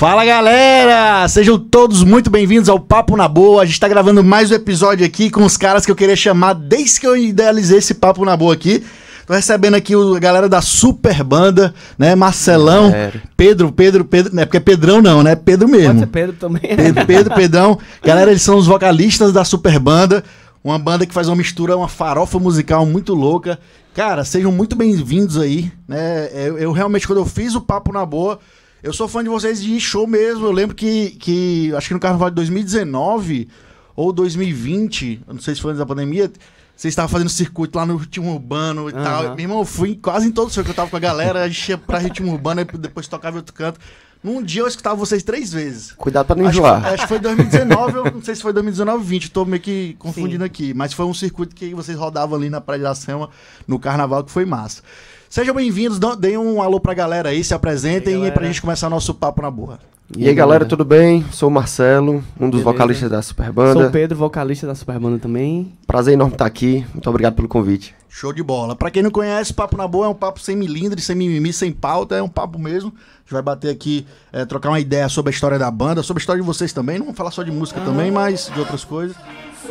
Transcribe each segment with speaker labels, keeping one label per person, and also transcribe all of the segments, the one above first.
Speaker 1: Fala galera! Sejam todos muito bem-vindos ao Papo na Boa. A gente tá gravando mais um episódio aqui com os caras que eu queria chamar desde que eu idealizei esse Papo na Boa aqui. Tô recebendo aqui a galera da Super Banda, né? Marcelão, Pedro, Pedro, Pedro. Não é porque é Pedrão, não, né? Pedro mesmo. Pode ser
Speaker 2: Pedro também. Pedro, Pedro Pedrão.
Speaker 1: Galera, eles são os vocalistas da Super Banda. Uma banda que faz uma mistura, uma farofa musical muito louca. Cara, sejam muito bem-vindos aí. Né? Eu, eu realmente, quando eu fiz o Papo na Boa, eu sou fã de vocês de show mesmo. Eu lembro que, que acho que no carnaval de 2019 ou 2020, não sei se foi antes da pandemia, vocês estavam fazendo circuito lá no ritmo urbano e uhum. tal. Meu irmão, eu fui quase em todo o show que eu tava com a galera, a gente ia pra ritmo urbano, e depois tocava outro canto. Num dia eu escutava vocês três vezes. Cuidado pra não acho enjoar. acho que foi 2019, eu não sei se foi 2019 ou 20, tô meio que confundindo Sim. aqui. Mas foi um circuito que vocês rodavam ali na Praia da Sema, no carnaval, que foi massa. Sejam bem-vindos, deem um alô pra galera aí, se apresentem e, aí, pra gente começar nosso papo na burra. E, e aí, galera, né? tudo
Speaker 3: bem? Sou o Marcelo, um dos Beleza. vocalistas da Superbanda. Sou o
Speaker 2: Pedro, vocalista da Superbanda também.
Speaker 3: Prazer enorme estar aqui. Muito obrigado pelo convite.
Speaker 1: Show de bola. Para quem não conhece, Papo na Boa é um papo sem milindre, sem mimimi, sem pauta, é um papo mesmo. A gente vai bater aqui, é, trocar uma ideia sobre a história da banda, sobre a história de vocês também. Não vamos falar só de música também, mas de outras coisas.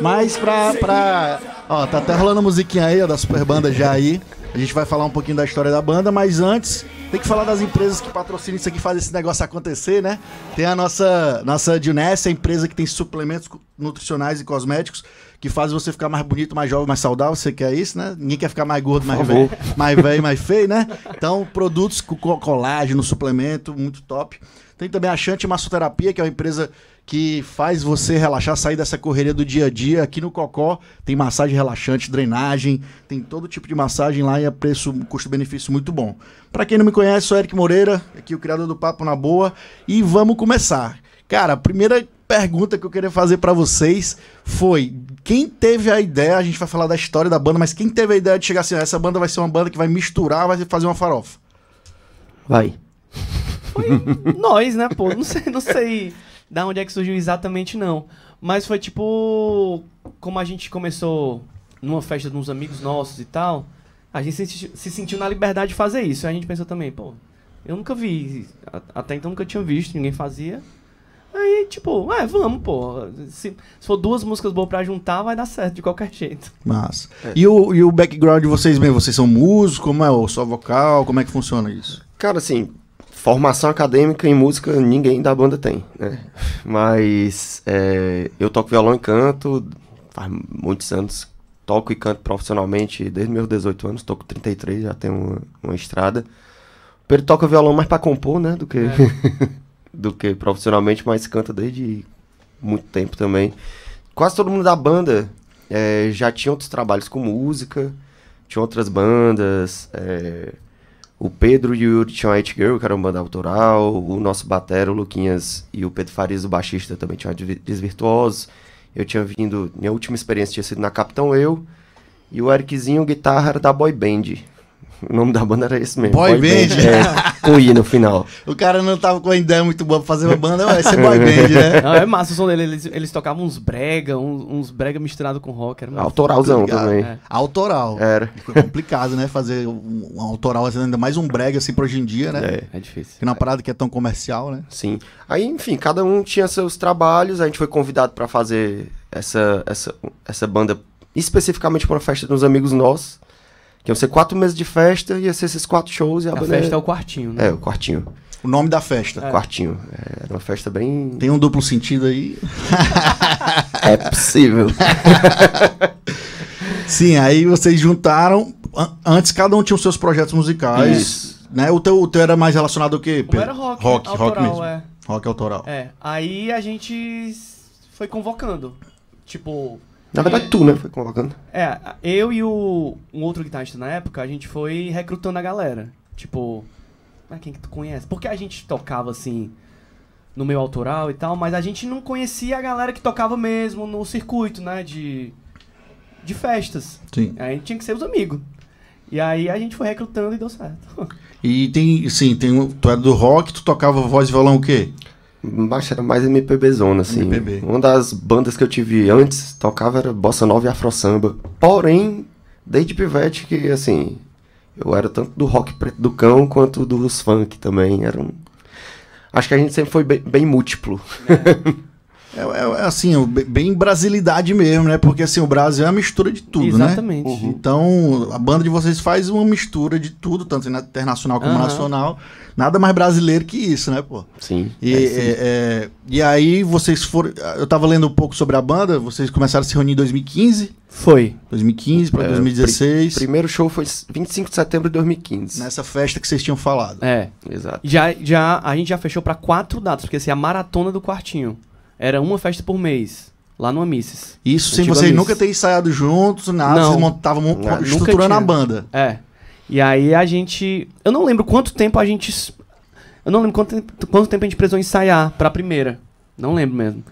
Speaker 1: Mas pra. pra... Ó, tá até rolando musiquinha aí, ó, da super banda já aí. A gente vai falar um pouquinho da história da banda, mas antes, tem que falar das empresas que patrocinam isso aqui, fazem esse negócio acontecer, né? Tem a nossa, nossa Juness, a empresa que tem suplementos nutricionais e cosméticos que faz você ficar mais bonito, mais jovem, mais saudável. Você quer isso, né? Ninguém quer ficar mais gordo, mais velho, mais velho, mais feio, né? Então, produtos com colágeno, suplemento, muito top. Tem também a Chante Massoterapia, que é uma empresa que faz você relaxar, sair dessa correria do dia a dia. Aqui no Cocó tem massagem relaxante, drenagem, tem todo tipo de massagem lá e é preço, custo-benefício muito bom. Para quem não me conhece, sou Eric Moreira, aqui o criador do Papo na Boa, e vamos começar. Cara, a primeira pergunta que eu queria fazer para vocês foi: quem teve a ideia, a gente vai falar da história da banda, mas quem teve a
Speaker 2: ideia de chegar assim, essa banda vai ser uma banda que vai misturar, vai fazer uma farofa? Vai. Foi nós, né, pô? Não sei, não sei da onde é que surgiu exatamente, não. Mas foi tipo. Como a gente começou numa festa de uns amigos nossos e tal, a gente se, se sentiu na liberdade de fazer isso. Aí a gente pensou também, pô, eu nunca vi. Até então nunca tinha visto, ninguém fazia. Aí, tipo, é, vamos, pô. Se, se, for duas músicas boas pra juntar, vai dar certo de qualquer jeito.
Speaker 1: mas É. E, o, e o background de vocês mesmo? Vocês são músicos? Como é? Ou só vocal? Como é que funciona isso?
Speaker 2: Cara, assim,
Speaker 3: formação acadêmica em música ninguém da banda tem, né? Mas é, eu toco violão e canto faz muitos anos. Toco e canto profissionalmente desde meus 18 anos. Tô com 33, já tenho uma, uma estrada. ele toca violão mais pra compor, né? Do que. É. do que profissionalmente, mas canta desde muito tempo também. Quase todo mundo da banda é, já tinha outros trabalhos com música, tinha outras bandas. É, o Pedro e o Yuri tinham It Girl, que era uma banda autoral. O nosso batero, o Luquinhas, e o Pedro Farias, o baixista, também tinham Desvirtuosos. Eu tinha vindo, minha última experiência tinha sido na Capitão Eu. E o Ericzinho, guitarra, era da Boy Band. O nome da banda era esse mesmo. Boy, boy Band. band é, com I no final.
Speaker 1: O cara não tava com a ideia muito boa pra fazer uma banda, vai
Speaker 2: ser é Boy Band, né? Não, é massa o som dele. Eles, eles tocavam uns brega, uns, uns, brega misturado com rock. Era Autoralzão tá também. É. Autoral. Era.
Speaker 1: Foi complicado, né? Fazer um, um autoral, assim, ainda mais um brega assim pra hoje em dia, né? É, é difícil. Que na é parada que é tão comercial, né? Sim. Aí, enfim, cada um tinha seus trabalhos. A gente foi convidado
Speaker 3: para fazer essa, essa, essa banda especificamente pra uma festa de uns amigos nossos. Que iam ser quatro meses de festa, ia ser esses quatro shows e a, a banda. A festa é o quartinho, né? É, o quartinho.
Speaker 1: O nome da festa. É. Quartinho. É, era uma festa bem. Tem um duplo sentido aí. é possível. Sim, aí vocês juntaram. Antes cada um tinha os seus projetos musicais. Isso. Né? O, teu, o teu era mais relacionado ao quê? Pedro? era rock. Rock, autoral, rock mesmo. É. Rock autoral.
Speaker 2: É. Aí a gente foi convocando. Tipo,
Speaker 3: na verdade, tu, né? Foi colocando.
Speaker 2: É, eu e o um outro guitarrista na época, a gente foi recrutando a galera. Tipo, ah, quem que tu conhece? Porque a gente tocava assim no meio autoral e tal, mas a gente não conhecia a galera que tocava mesmo no circuito, né? De, de festas. Sim. Aí a gente tinha que ser os amigos. E aí a gente foi recrutando e deu certo.
Speaker 1: E tem, sim, tem um, tu era do
Speaker 3: rock, tu tocava voz e violão o quê? baixa era mais MPB zona, assim. MPB. Uma das bandas que eu tive antes tocava era bossa nova e afro samba. Porém, desde pivete que, assim, eu era tanto do rock preto do cão quanto dos funk também. Era
Speaker 1: um... Acho que a gente sempre foi bem, bem múltiplo. É. É, é, é, assim, bem brasilidade mesmo, né? Porque assim, o Brasil é uma mistura de tudo, né? Exatamente. né? Uhum. Então, a banda de vocês faz uma mistura de tudo, tanto assim, internacional como uhum. nacional. Nada mais brasileiro que isso, né, pô? Sim. E, é, é, sim. É, e aí vocês foram. Eu tava lendo um pouco sobre a banda, vocês começaram a se reunir em 2015? Foi. 2015 para 2016. Pr primeiro show foi 25 de setembro de 2015. Nessa festa que vocês tinham falado.
Speaker 2: É. Exato. Já, já, a gente já fechou para quatro datas, porque assim, a maratona do quartinho era uma festa por mês. Lá no Amissis. Isso sem vocês nunca
Speaker 1: ter ensaiado juntos, nada. Não, vocês montavam estruturando a banda.
Speaker 2: É. E aí a gente. Eu não lembro quanto tempo a gente. Eu não lembro quanto, quanto tempo a gente precisou ensaiar pra primeira. Não lembro mesmo.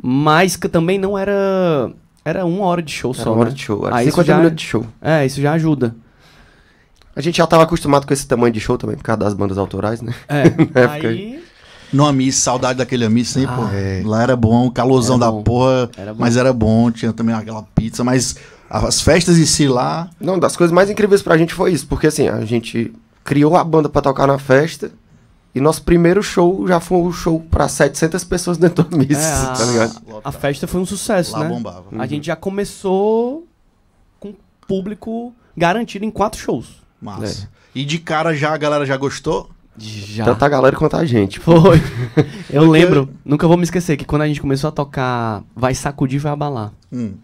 Speaker 2: Mas que também não era. Era uma hora de show era só. Uma né? hora de show. Era aí 50 já, minutos de show. É, isso já
Speaker 3: ajuda. A gente já estava acostumado com esse tamanho de show também, por causa das bandas autorais, né? É.
Speaker 2: aí,
Speaker 1: no Ami, saudade daquele Ami sempre. Ah, é. Lá era bom, calorzão era da porra, era mas era bom, tinha também aquela pizza, mas as festas em si lá. Não, das coisas mais incríveis pra gente foi isso, porque assim, a gente criou a banda pra tocar na festa.
Speaker 3: E nosso primeiro show já foi um show pra 700 pessoas dentro do missa, é, tá ligado?
Speaker 2: A, a festa foi um sucesso, lá né? bombava. Uhum. A gente já começou com público garantido em quatro shows. Massa. É. E de cara já a galera já gostou? Já. Tanto a galera quanto a gente. Foi. Eu lembro, nunca vou me esquecer, que quando a gente começou a tocar Vai Sacudir, Vai Abalar. Hum.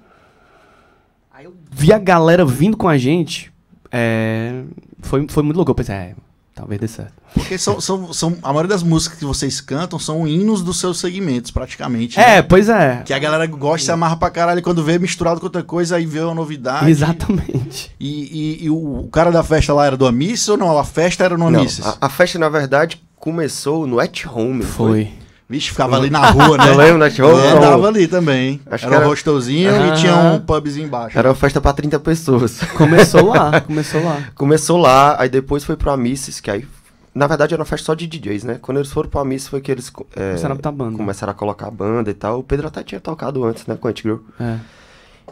Speaker 2: Aí eu vi a galera vindo com a gente. É... Foi, foi muito louco. Eu pensei, é, Talvez dê certo.
Speaker 1: Porque são, são, são, a maioria das músicas que vocês cantam são hinos dos seus segmentos, praticamente. É, né? pois é. Que a galera gosta e se amarra pra caralho quando vê misturado com outra coisa, aí vê uma novidade.
Speaker 2: Exatamente.
Speaker 1: E, e, e o, cara da festa lá era do Amiss ou não? A festa era no Amiss? A, a, festa, na verdade, começou no At Home. Foi. foi. Vixe, ficava ali na rua, né? Eu lembro, né? Eu Andava ali
Speaker 3: também. Acho era, era um hostelzinho ah, e tinha um pubzinho embaixo. Era uma festa pra 30 pessoas. Começou lá, começou lá. Começou lá, aí depois foi pra Misses, que aí... Na verdade era uma festa só de DJs, né? Quando eles foram pra Misses foi que eles... É, começaram, a banda. começaram a colocar banda e tal. O Pedro até tinha tocado antes, né? Com a Antigrew. É.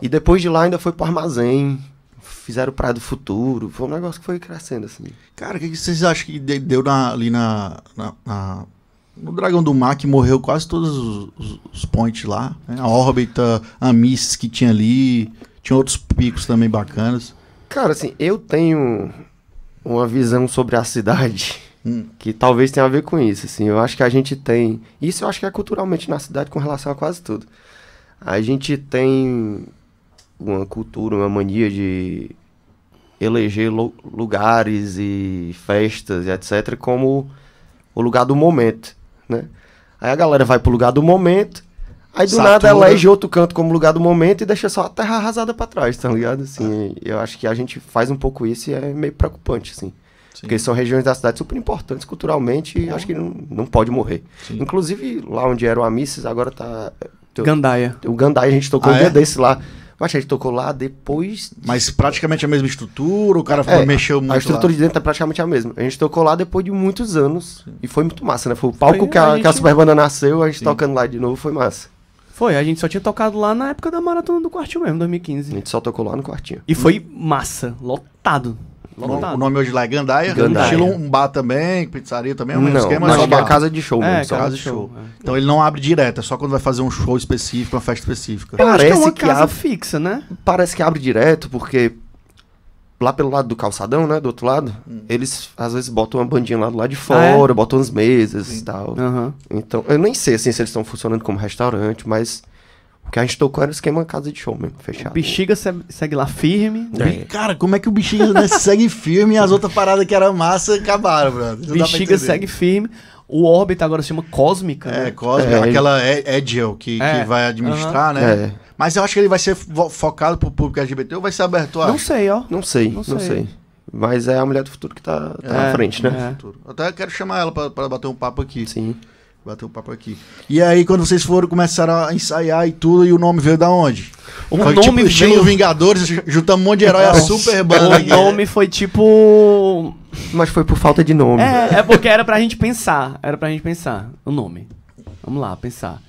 Speaker 3: E depois de lá ainda foi pro Armazém, fizeram Praia do Futuro. Foi um negócio que foi crescendo, assim.
Speaker 1: Cara, o que, que vocês acham que deu na, ali na, na, na o Dragão do Mar que morreu quase todos os, os, os points lá. Né? A órbita, a Miss que tinha ali. Tinha outros picos também bacanas.
Speaker 3: Cara, assim, eu tenho uma visão sobre a cidade hum. que talvez tenha a ver com isso. Assim, eu acho que a gente tem. Isso eu acho que é culturalmente na cidade com relação a quase tudo. A gente tem uma cultura, uma mania de eleger lugares e festas e etc. como o lugar do momento né? Aí a galera vai pro lugar do momento, aí do Satura. nada elege outro canto como lugar do momento e deixa só a terra arrasada para trás, tá ligado? Assim, ah. eu acho que a gente faz um pouco isso e é meio preocupante, assim. Sim. Porque são regiões da cidade super importantes culturalmente e é. acho que não, não pode morrer. Sim. Inclusive, lá onde era o Amissis, agora tá... É, teu, Gandaia. O Gandaia, a gente tocou ah, um é? desse lá. Baixa, ele tocou lá depois.
Speaker 1: Mas praticamente a mesma
Speaker 3: estrutura, o cara é, mexeu muito. A estrutura lá. de dentro é praticamente a mesma. A gente tocou lá depois de muitos anos. Sim. E foi muito massa, né? Foi o palco foi, que, a, a gente... a Superbanda nasceu, a gente Sim. tocando lá de novo, foi massa.
Speaker 2: Foi, a gente só tinha tocado lá na época da maratona do quartinho mesmo, 2015. A gente só tocou lá no quartinho. E foi massa,
Speaker 1: lotado. Lotado. O nome hoje lá é Gandaia. Gandaia. Estilo um bar também, pizzaria também, é um não, esquema. Não, só é bar. casa de show é, mesmo. É, só. casa de é. show. É. Então ele não abre direto, é só quando vai fazer um show específico, uma festa específica. Parece que é uma que casa abre,
Speaker 3: fixa, né? Parece que abre direto, porque lá pelo lado do calçadão, né? Do outro lado, hum. eles às vezes botam uma bandinha lá do lado de ah, fora, ah, é? botam as mesas e tal. Uhum. Então, eu nem sei assim, se eles estão funcionando como restaurante, mas porque a gente tocou era o esquema casa de show mesmo, fechado. O
Speaker 2: bexiga segue lá firme. É. Cara, como é que o
Speaker 1: bexiga né, segue firme e as outras paradas que era massa acabaram, brother? Não bexiga segue firme. O órbita agora se chama Cósmica. É, né? Cósmica, é, aquela é, é Edgel que, é, que vai administrar, né? É. Mas eu acho que ele vai ser focado pro público LGBT ou vai ser aberto a... Não sei, ó. Não sei, não, não sei. sei. Mas é a mulher do futuro que tá, tá é, na frente, né? É. Até quero chamar ela para pra bater um papo aqui. Sim bater o papo aqui. E aí, quando vocês foram, começaram a ensaiar e tudo, e o nome veio da onde? O foi nome tipo, veio... estilo Vingadores, juntamos um monte de herói, a super banda. O nome
Speaker 2: foi tipo... Mas foi por falta de nome. É, é porque era pra gente pensar, era pra gente pensar o nome. Vamos lá, pensar.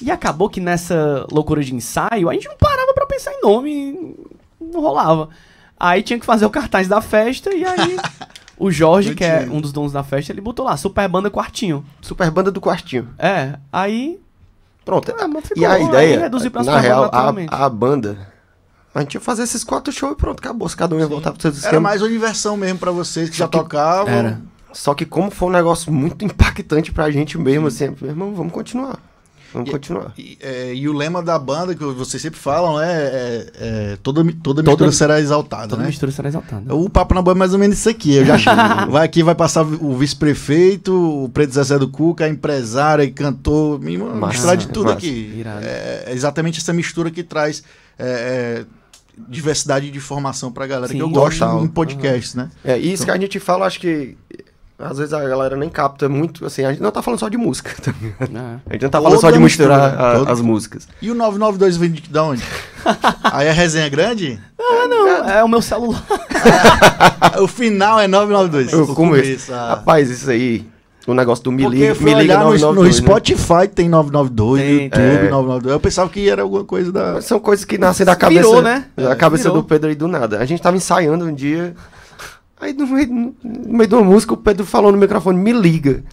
Speaker 2: E acabou que nessa loucura de ensaio, a gente não parava pra pensar em nome, não rolava. Aí tinha que fazer o cartaz da festa e aí O Jorge, que é um dos donos da festa, ele botou lá, Super Banda Quartinho. Super Banda do Quartinho. É, aí... Pronto. Ah, e a ideia,
Speaker 3: pra na real, a, a banda... A gente ia fazer esses quatro shows e pronto, acabou. Se cada um ia voltar pro seu esquema. Era mais
Speaker 1: uma diversão mesmo para vocês que Só já que tocavam. Era.
Speaker 3: Só que como foi um negócio muito impactante pra gente mesmo, Sim. assim, meu irmão, vamos continuar. Vamos e, é, continuar.
Speaker 1: E, é, e, o lema da banda que vocês sempre falam é, é, é toda, toda mistura toda, será exaltada. Toda né? mistura
Speaker 2: será exaltada.
Speaker 1: O Papo na banda é mais ou menos isso aqui. Eu já vai aqui, vai passar o vice-prefeito, o preto Zezé do Cuca, a empresária e cantor. Mostrar de é tudo massa. aqui. É, exatamente essa mistura que traz diversidade de informação pra galera Sim, que eu gosto em podcasts, uhum. né? É, isso então, que a gente fala, acho que às vezes a galera nem capta muito, assim, a gente não tá falando só de música.
Speaker 3: Tá? É. A gente não tá falando Toda só de misturar né? a, as músicas.
Speaker 1: E o 992 vem de, onde? Aí a resenha é grande? É, ah, não, é, é o meu celular. o final é 992. O começo. Ah. Rapaz, isso aí, o negócio
Speaker 3: do Me Porque Liga, me liga no, 992, no né? Spotify
Speaker 1: né? tem 992, tem, YouTube é. 992. Eu pensava que era
Speaker 3: alguma coisa da... são coisas que nascem da cabeça... Virou, né? Da cabeça do Pedro aí do nada. A gente tava ensaiando um dia... Aí no meio, no meio de uma música, o Pedro falou no microfone, me liga.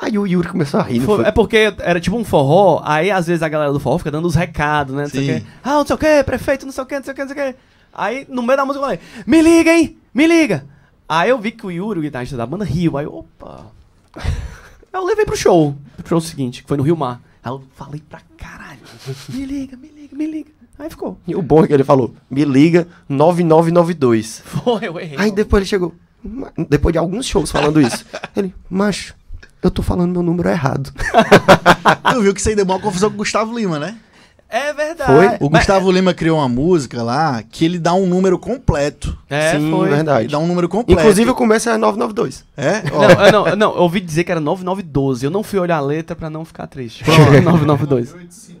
Speaker 2: Aí o Yuri começou a rir. Foi, é porque era tipo um forró, aí às vezes a galera do forró fica dando os recados, né? Não sei o quê. Ah, não sei o quê, prefeito, não sei o quê, não sei o quê, não sei o quê. Aí no meio da música eu falei, me liga, hein? Me liga! Aí eu vi que o Yuri, o guitarrista da banda, riu. Aí, opa! Aí eu levei pro show, pro show seguinte, que foi no Rio Mar. Aí eu falei pra caralho, me liga, me liga, me liga. Aí ficou. E o bom é que
Speaker 3: ele falou, me liga 9992.
Speaker 2: Foi, eu errei. Aí
Speaker 3: depois ele chegou, depois de alguns shows falando isso, ele, macho, eu
Speaker 1: tô falando meu número errado. tu viu que isso aí deu uma confusão com o Gustavo Lima, né? É verdade. Foi? O Mas... Gustavo Lima criou uma música lá que ele dá um número completo. É, Sim, foi. verdade. Ele dá um número completo. Inclusive o começo é era 992.
Speaker 2: É? Não, é, não, é, não, eu ouvi dizer que era 9912. Eu não fui olhar a letra pra não ficar triste. 992.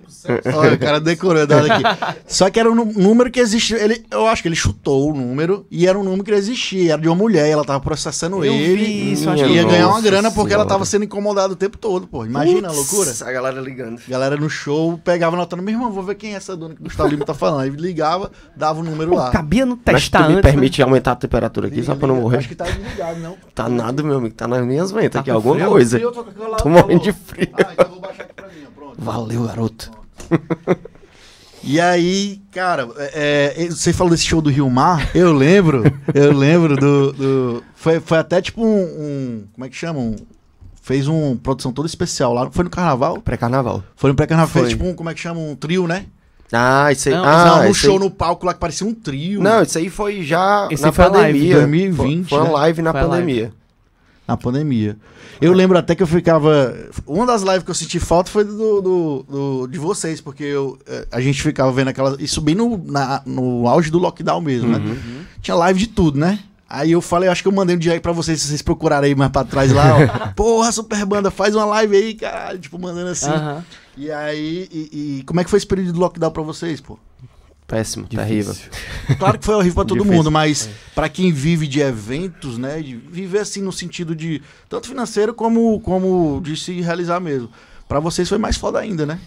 Speaker 2: Olha, o cara decorando, aqui.
Speaker 1: Só que era um número que existia. Ele, eu acho que ele chutou o número e era um número que existia. Era de uma mulher e ela tava processando eu ele. Vi isso, acho e ia ganhar uma grana porque senhora. ela tava sendo incomodada o tempo todo, pô. Imagina Uts, a loucura. A galera ligando. Galera no show pegava notando, meu irmão, vou ver quem é essa dona que o Gustavo Lima tá falando. Aí ligava, dava o um número pô, lá. Cabia no testar Mas tu me né? permite né?
Speaker 3: aumentar a temperatura aqui só pra não morrer? Acho que tá
Speaker 1: desligado, não.
Speaker 3: Tá nada, meu amigo. Tá nas minhas ventas tá aqui, alguma frio? coisa. Frio, tô, tô morrendo de frio. Ah, então vou
Speaker 1: baixar aqui pra mim, Pronto. Valeu, garoto. E aí, cara, é, é você falou desse show do Rio Mar, eu lembro, eu lembro do. do foi, foi até tipo um, um, Como é que chama? Um, fez uma produção toda especial lá. Foi no carnaval? Pré-carnaval. Foi no pré-carnaval. Fez tipo um, como é que chama? Um trio, né? Ah, isso aí. Não, ah, um show aí... no palco lá que parecia um trio. Não, isso aí foi já esse na pandemia. Live, 2020. Foi, foi né? live na foi pandemia. Live a pandemia. Eu lembro até que eu ficava. Uma das lives que eu senti falta foi do, do, do de vocês, porque eu, eh, a gente ficava vendo aquela Isso bem no, na, no auge do lockdown mesmo, né? uhum. né? Tinha live de tudo, né? Aí eu falei, acho que eu mandei um dia aí pra vocês, se vocês procurarem aí mais pra trás lá, ó. Porra, Super Banda, faz uma live aí, caralho. Tipo, mandando assim. Uhum. E aí, e, e, como é que foi esse período de lockdown pra vocês, pô? Péssimo, Difícil. terrível. Claro que foi horrível para todo Difícil. mundo, mas é. para quem vive de eventos, né, de viver assim no sentido de tanto financeiro como como de se realizar mesmo. Para vocês foi mais foda ainda, né?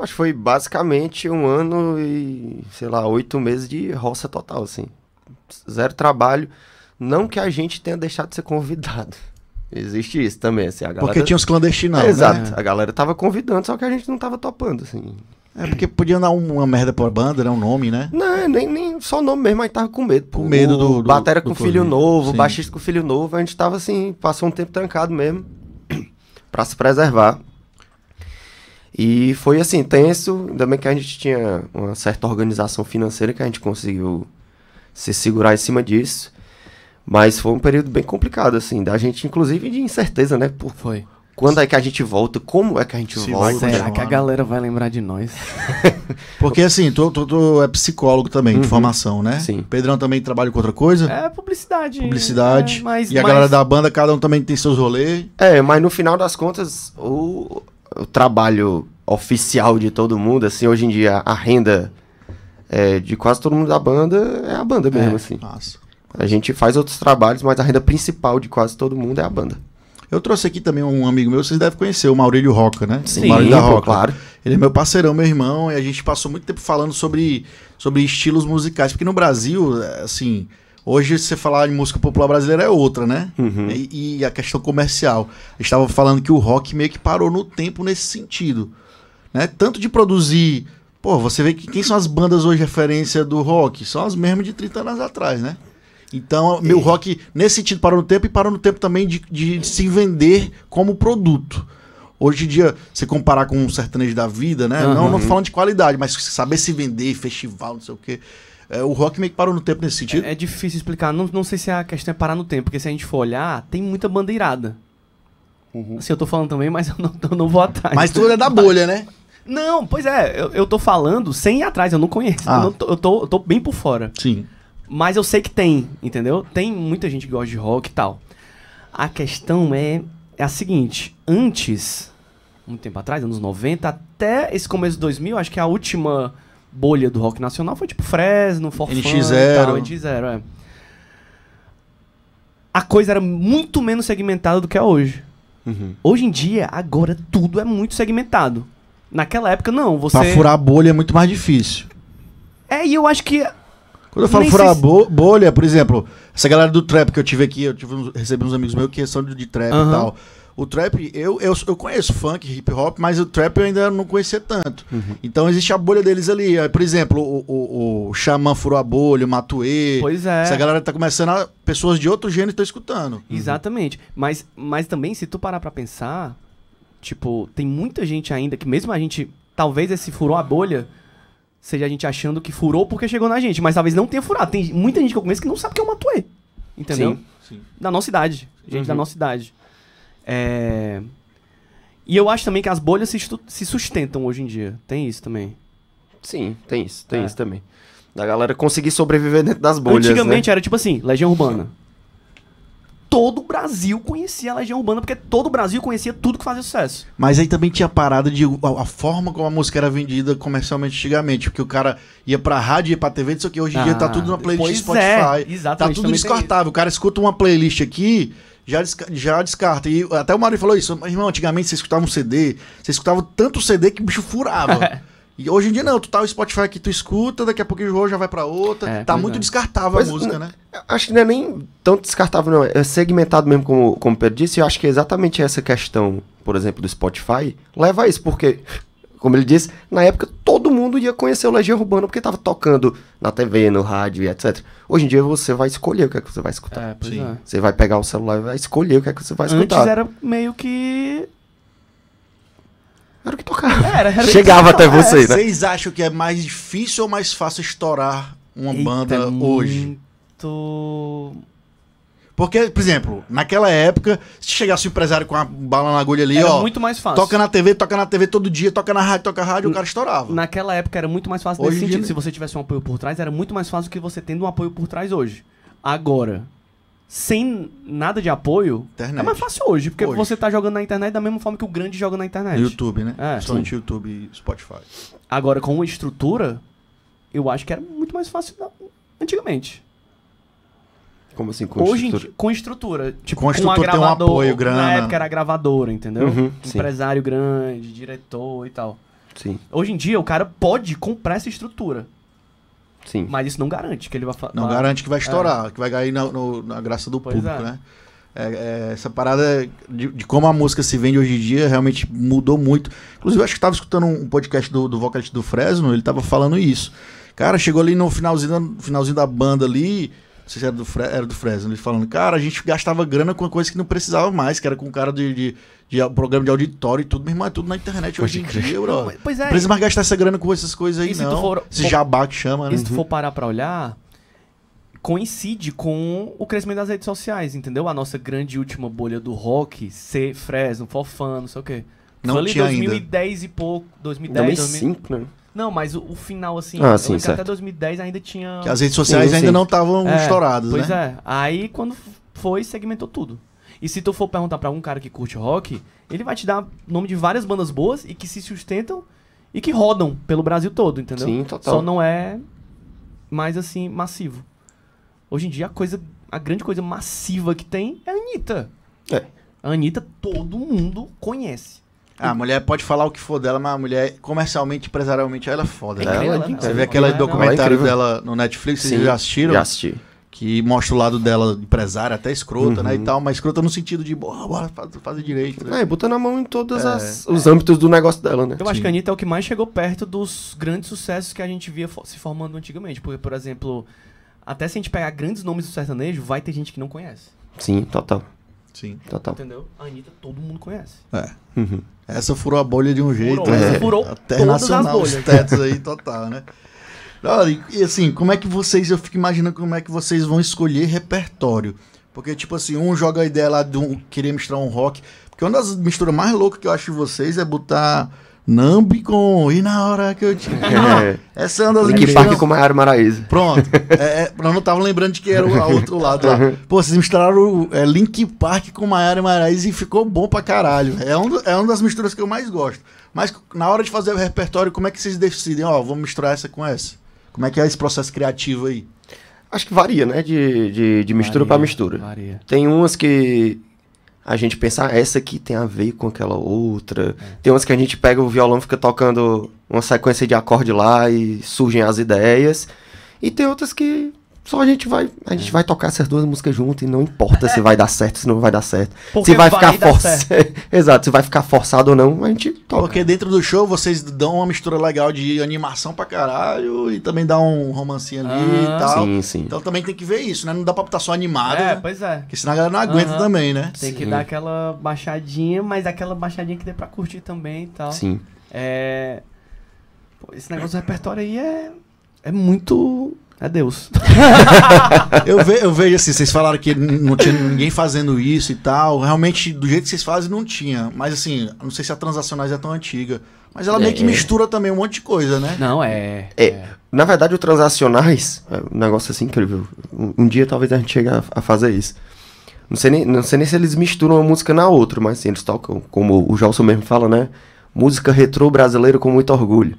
Speaker 1: Acho que foi basicamente
Speaker 3: um ano e, sei lá, oito meses de roça total, assim. Zero trabalho. Não que a gente tenha deixado de ser convidado. Existe isso também, assim. A galera... Porque tinha os
Speaker 1: clandestinos. é, Exato. Né? A galera tava convidando, só que a gente não tava topando, assim. É porque podia dar uma merda pra banda, né? Um nome, né?
Speaker 3: Não, é, nem, nem só o nome mesmo, a gente tava com
Speaker 1: medo. Com medo do. do batera do, com filho novo, Sim. baixista com filho novo. A gente tava assim,
Speaker 3: passou um tempo trancado mesmo. pra se preservar. E foi assim, tenso. Ainda bem que a gente tinha uma certa organização financeira que a gente conseguiu se segurar em cima disso. Mas foi um período bem complicado, assim, da gente, inclusive, de incerteza, né? Por, foi.
Speaker 1: Quando é que a gente volta? Como é que a gente Se volta? Será que a galera
Speaker 2: vai lembrar de nós?
Speaker 1: Porque assim, tu, tu, tu é psicólogo também, uhum. de formação, né? Sim. Pedrão também trabalha com outra coisa? É,
Speaker 2: publicidade. Publicidade. É, mas, e a mas... galera da
Speaker 1: banda, cada um também tem seus rolês. É, mas no final das
Speaker 3: contas, o, o trabalho oficial de todo mundo, assim, hoje em dia, a renda é, de quase todo mundo da banda é a banda mesmo, é, assim. A
Speaker 1: gente faz outros trabalhos, mas a renda principal de quase todo mundo é a banda. Eu trouxe aqui também um amigo meu, vocês devem conhecer, o Maurílio Roca, né? Sim, o da Roca. claro. Ele é meu parceirão, meu irmão, e a gente passou muito tempo falando sobre, sobre estilos musicais. Porque no Brasil, é, assim, Hoje, você falar de música popular brasileira é outra, né? Uhum. E, e, a questão comercial. Estava falando que o rock meio que parou no tempo nesse sentido. Né? Tanto de produzir. Pô, você vê que quem são as bandas hoje referência do rock? São as mesmas de 30 anos atrás, né? Então, é. meu rock, nesse sentido, parou no tempo e parou no tempo também de, de se vender como produto. Hoje em dia, você comparar com um sertanejo da vida, né? Uhum. Não, não falando de qualidade, mas
Speaker 2: saber se vender, festival, não sei o quê. É, o rock meio que parou no tempo nesse sentido. É, é, difícil explicar. Não, não sei se a questão é parar no tempo, porque se a gente for olhar, tem muita bandeirada. Uhum. Assim, eu tô falando também, mas eu não, eu não vou atrás. Mas tu é da bolha, né? Não, pois é, eu, eu tô falando sem ir atrás, eu não conheço. Ah. Eu, não tô, eu, tô, eu tô bem por fora. Sim. Mas eu sei que tem, entendeu? Tem muita gente que gosta de rock e tal. A questão é, é a seguinte: antes, muito tempo atrás, anos 90, até esse começo de 2000, acho que a última bolha do rock nacional foi tipo Fresno, Forfã, NX0. NX0 é. A coisa era muito menos segmentada do que é hoje. Uhum. Hoje em dia, agora tudo é muito segmentado. Naquela época, não. Você... Pra furar a
Speaker 1: bolha é muito mais difícil.
Speaker 2: É, e eu acho que quando eu falo furar se...
Speaker 1: bolha, por exemplo, essa galera do trap que eu tive aqui, eu tive, recebi uns amigos meus que são de, trap uhum. e tal. O trap, eu, eu, eu conheço funk, hip hop, mas o trap eu ainda não conhecia tanto. Uhum. Então existe a bolha deles ali. Por exemplo, o, o, o Xamã furou a bolha, o Matuê. Pois é. Essa galera tá começando
Speaker 2: a. Pessoas de outro gênero estão escutando. Uhum. Exatamente. Mas, mas também, se tu parar pra pensar, tipo, tem muita gente ainda que, mesmo a gente. Talvez esse furou a bolha seja a gente achando que furou porque chegou na gente, mas talvez não tenha furado. Tem muita gente que eu conheço que não sabe o que é uma Matuê. Entendeu? Sim, sim. Da nossa idade. Gente uhum. da nossa idade. É... E eu acho também que as bolhas se, se, sustentam hoje em dia. Tem isso também. Sim, tem isso. Tem é. isso também. Da galera conseguir sobreviver dentro das bolhas. Né? Antigamente né? era tipo assim: Legião Urbana todo o Brasil conhecia a Legião Urbana, porque todo o Brasil conhecia tudo que fazia sucesso.
Speaker 1: Mas aí também tinha parada de a, a forma como a música era vendida comercialmente antigamente, porque o cara ia pra rádio, ia pra TV, isso aqui hoje em ah, dia tá ah, tudo na playlist é, Spotify. É, exatamente. Tá tudo descartável. O cara escuta uma playlist aqui, já, já descarta. E até o Mário falou isso, mas irmão, antigamente você escutava um CD, você escutava tanto CD que o bicho furava. E hoje em dia não, tu tá o Spotify que tu escuta, daqui a pouquinho já vai para outra. É, tá muito é. descartável pois a música, hum, né? Acho que não é nem
Speaker 3: tanto descartável, não. É segmentado mesmo, como, como o Pedro disse. Eu acho que é exatamente essa questão, por exemplo, do Spotify, leva a isso, porque, como ele disse, na época todo mundo ia conhecer o Legião Urbana porque tava tocando na TV, no rádio e etc. Hoje em dia você vai escolher o que é que você vai escutar. É, é, Você vai pegar o celular e vai escolher o que é que você vai escutar. Antes era
Speaker 2: meio que
Speaker 1: era o que tocava. É, era, era Chegava até vocês, né? Vocês acham que é mais difícil ou mais fácil estourar uma Eita, banda é hoje? Muito... Porque, por exemplo, naquela época, se chegasse o empresário com a bala na agulha ali, era ó. muito mais fácil. Toca na
Speaker 2: TV, toca na TV todo dia, toca na rádio, toca na rádio, o cara estourava. Naquela época era muito mais fácil hoje nesse sentido. Dia, se você tivesse um apoio por trás, era muito mais fácil que você tendo um apoio por trás hoje. Agora, sem nada de apoio, internet. é mais fácil hoje, porque hoje. você tá jogando na internet da mesma forma que o grande joga na internet. YouTube, né? É, Somente YouTube e Spotify. Agora, com uma estrutura, eu acho que era muito mais fácil da... antigamente. Como assim, com Hoje, estrutura? com estrutura. Tipo, com, estrutura com gravadora, tem um apoio, grana. Na época era gravadora, entendeu? Uhum, Empresário grande, diretor e tal. Sim. Hoje em dia, o cara pode comprar essa estrutura. Sim. Mas isso não garante que ele vai Não garante que vai é. estourar, é. que vai cair na,
Speaker 1: no, na graça do pois público, é. né? É, é, essa parada de, de, como a música se vende hoje em dia realmente mudou muito. Inclusive, eu acho que estava escutando um podcast do, do vocalista do Fresno, ele estava falando isso. Cara, chegou ali no finalzinho, finalzinho da banda ali, sei se era do, Fre era do Fresno, falando, cara, a gente gastava grana com coisa que não precisava mais, que era com cara de, de, de programa de auditório e tudo, meu irmão, é tudo na internet hoje em dia, bro. Não, pois é. Não precisa mais gastar essa grana com essas coisas aí, e não. For, Esse for,
Speaker 2: jabá que chama, né? Se tu for parar pra olhar, coincide com o crescimento das redes sociais, entendeu? A nossa grande última bolha do rock, ser Fresno, Fofã, não sei o quê. Não Foi tinha ali 2010 ainda. e pouco, 2010, 2005, 2000... né? Não, mas o, o final, assim, ah, sim, até 2010 ainda tinha. Que as redes sociais sim, ainda sim. não estavam é, estouradas, pois né? Pois é. Aí quando foi, segmentou tudo. E se tu for perguntar para um cara que curte rock, ele vai te dar nome de várias bandas boas e que se sustentam e que rodam pelo Brasil todo, entendeu? Sim, total. Só não é mais assim, massivo. Hoje em dia a coisa. A grande coisa massiva que tem é a Anitta. É. A Anitta todo mundo conhece.
Speaker 1: Ah, a mulher pode falar o que for dela, mas a mulher, comercialmente, empresarialmente, ela é foda. É né? ela, é é você vê aquele é não, documentário dela no Netflix, Sim, vocês já assistiram? Já assisti. Que mostra o lado dela, empresária, até escrota, uhum. né? E uhum. tal, mas escrota no sentido de, bora, bora fazer direito. Né? É,
Speaker 2: botando a mão em todos é, os âmbitos do negócio dela, né? Eu Sim. acho que a Anitta é o que mais chegou perto dos grandes sucessos que a gente via se formando antigamente. Porque, por exemplo, até se a gente pegar grandes nomes do sertanejo, vai ter gente que não conhece.
Speaker 3: Sim, total. Sim.
Speaker 2: Total. Entendeu? A Anitta todo mundo conhece.
Speaker 1: É. Uhum. Essa furou a bolha de um jeito. Furou, é. furou Até nacional, os tetos aí, total, né? E assim, como é que vocês, eu fico imaginando como é que vocês vão escolher repertório. Porque, tipo assim, um joga a ideia lá de um, querer misturar um rock. Porque uma das misturas mais loucas que eu acho de vocês é botar Nambicon, e na hora que eu tinha. É. Essa é anda Link Park com Maiara Maraíza. Pronto. É, é, eu não tava lembrando de que era o outro lado lá. Pô, vocês misturaram é, Link Park com Maiara Maraíza e ficou bom pra caralho. É, um, é uma das misturas que eu mais gosto. Mas na hora de fazer o repertório, como é que vocês decidem? Ó, vamos misturar essa com essa. Como é que é esse processo criativo aí? Acho que varia,
Speaker 3: né? De, de, de mistura para mistura. Varia. Tem umas que, a gente pensa, ah, essa aqui tem a ver com aquela outra. É. Tem umas que a gente pega o violão, e fica tocando uma sequência de acorde lá e surgem as ideias. E tem outras que só a gente vai a gente é. vai tocar essas duas músicas junto e não importa se vai dar certo se não vai dar certo Porque se vai, vai ficar forçado exato se vai ficar forçado ou não a gente
Speaker 1: toca Porque dentro do show vocês dão uma mistura legal de animação pra caralho e também dá um romancinho ali e tal sim, sim. então também tem que ver isso né não dá pra estar tá só animado é né? pois é porque senão a galera não aguenta uhum. também né tem sim. que dar
Speaker 2: aquela baixadinha mas aquela baixadinha que dê pra curtir também e tal sim é... Pô, esse negócio do repertório aí é é muito é Deus. eu, ve, eu, vejo assim, vocês
Speaker 1: falaram que não tinha ninguém fazendo isso e tal. Realmente, do jeito que vocês fazem, não tinha. Mas assim, não sei se a Transacionais é tão antiga. Mas ela é, meio que é. mistura também um monte de coisa, né? Não, é,
Speaker 3: é, é. Na verdade, o Transacionais é um negócio assim incrível. Um, um dia talvez a gente chegue a, a, fazer isso. Não sei, nem, não sei nem se eles misturam uma música na outra, mas assim, eles tocam, como o Jalson mesmo fala, né? Música retrô brasileira com muito orgulho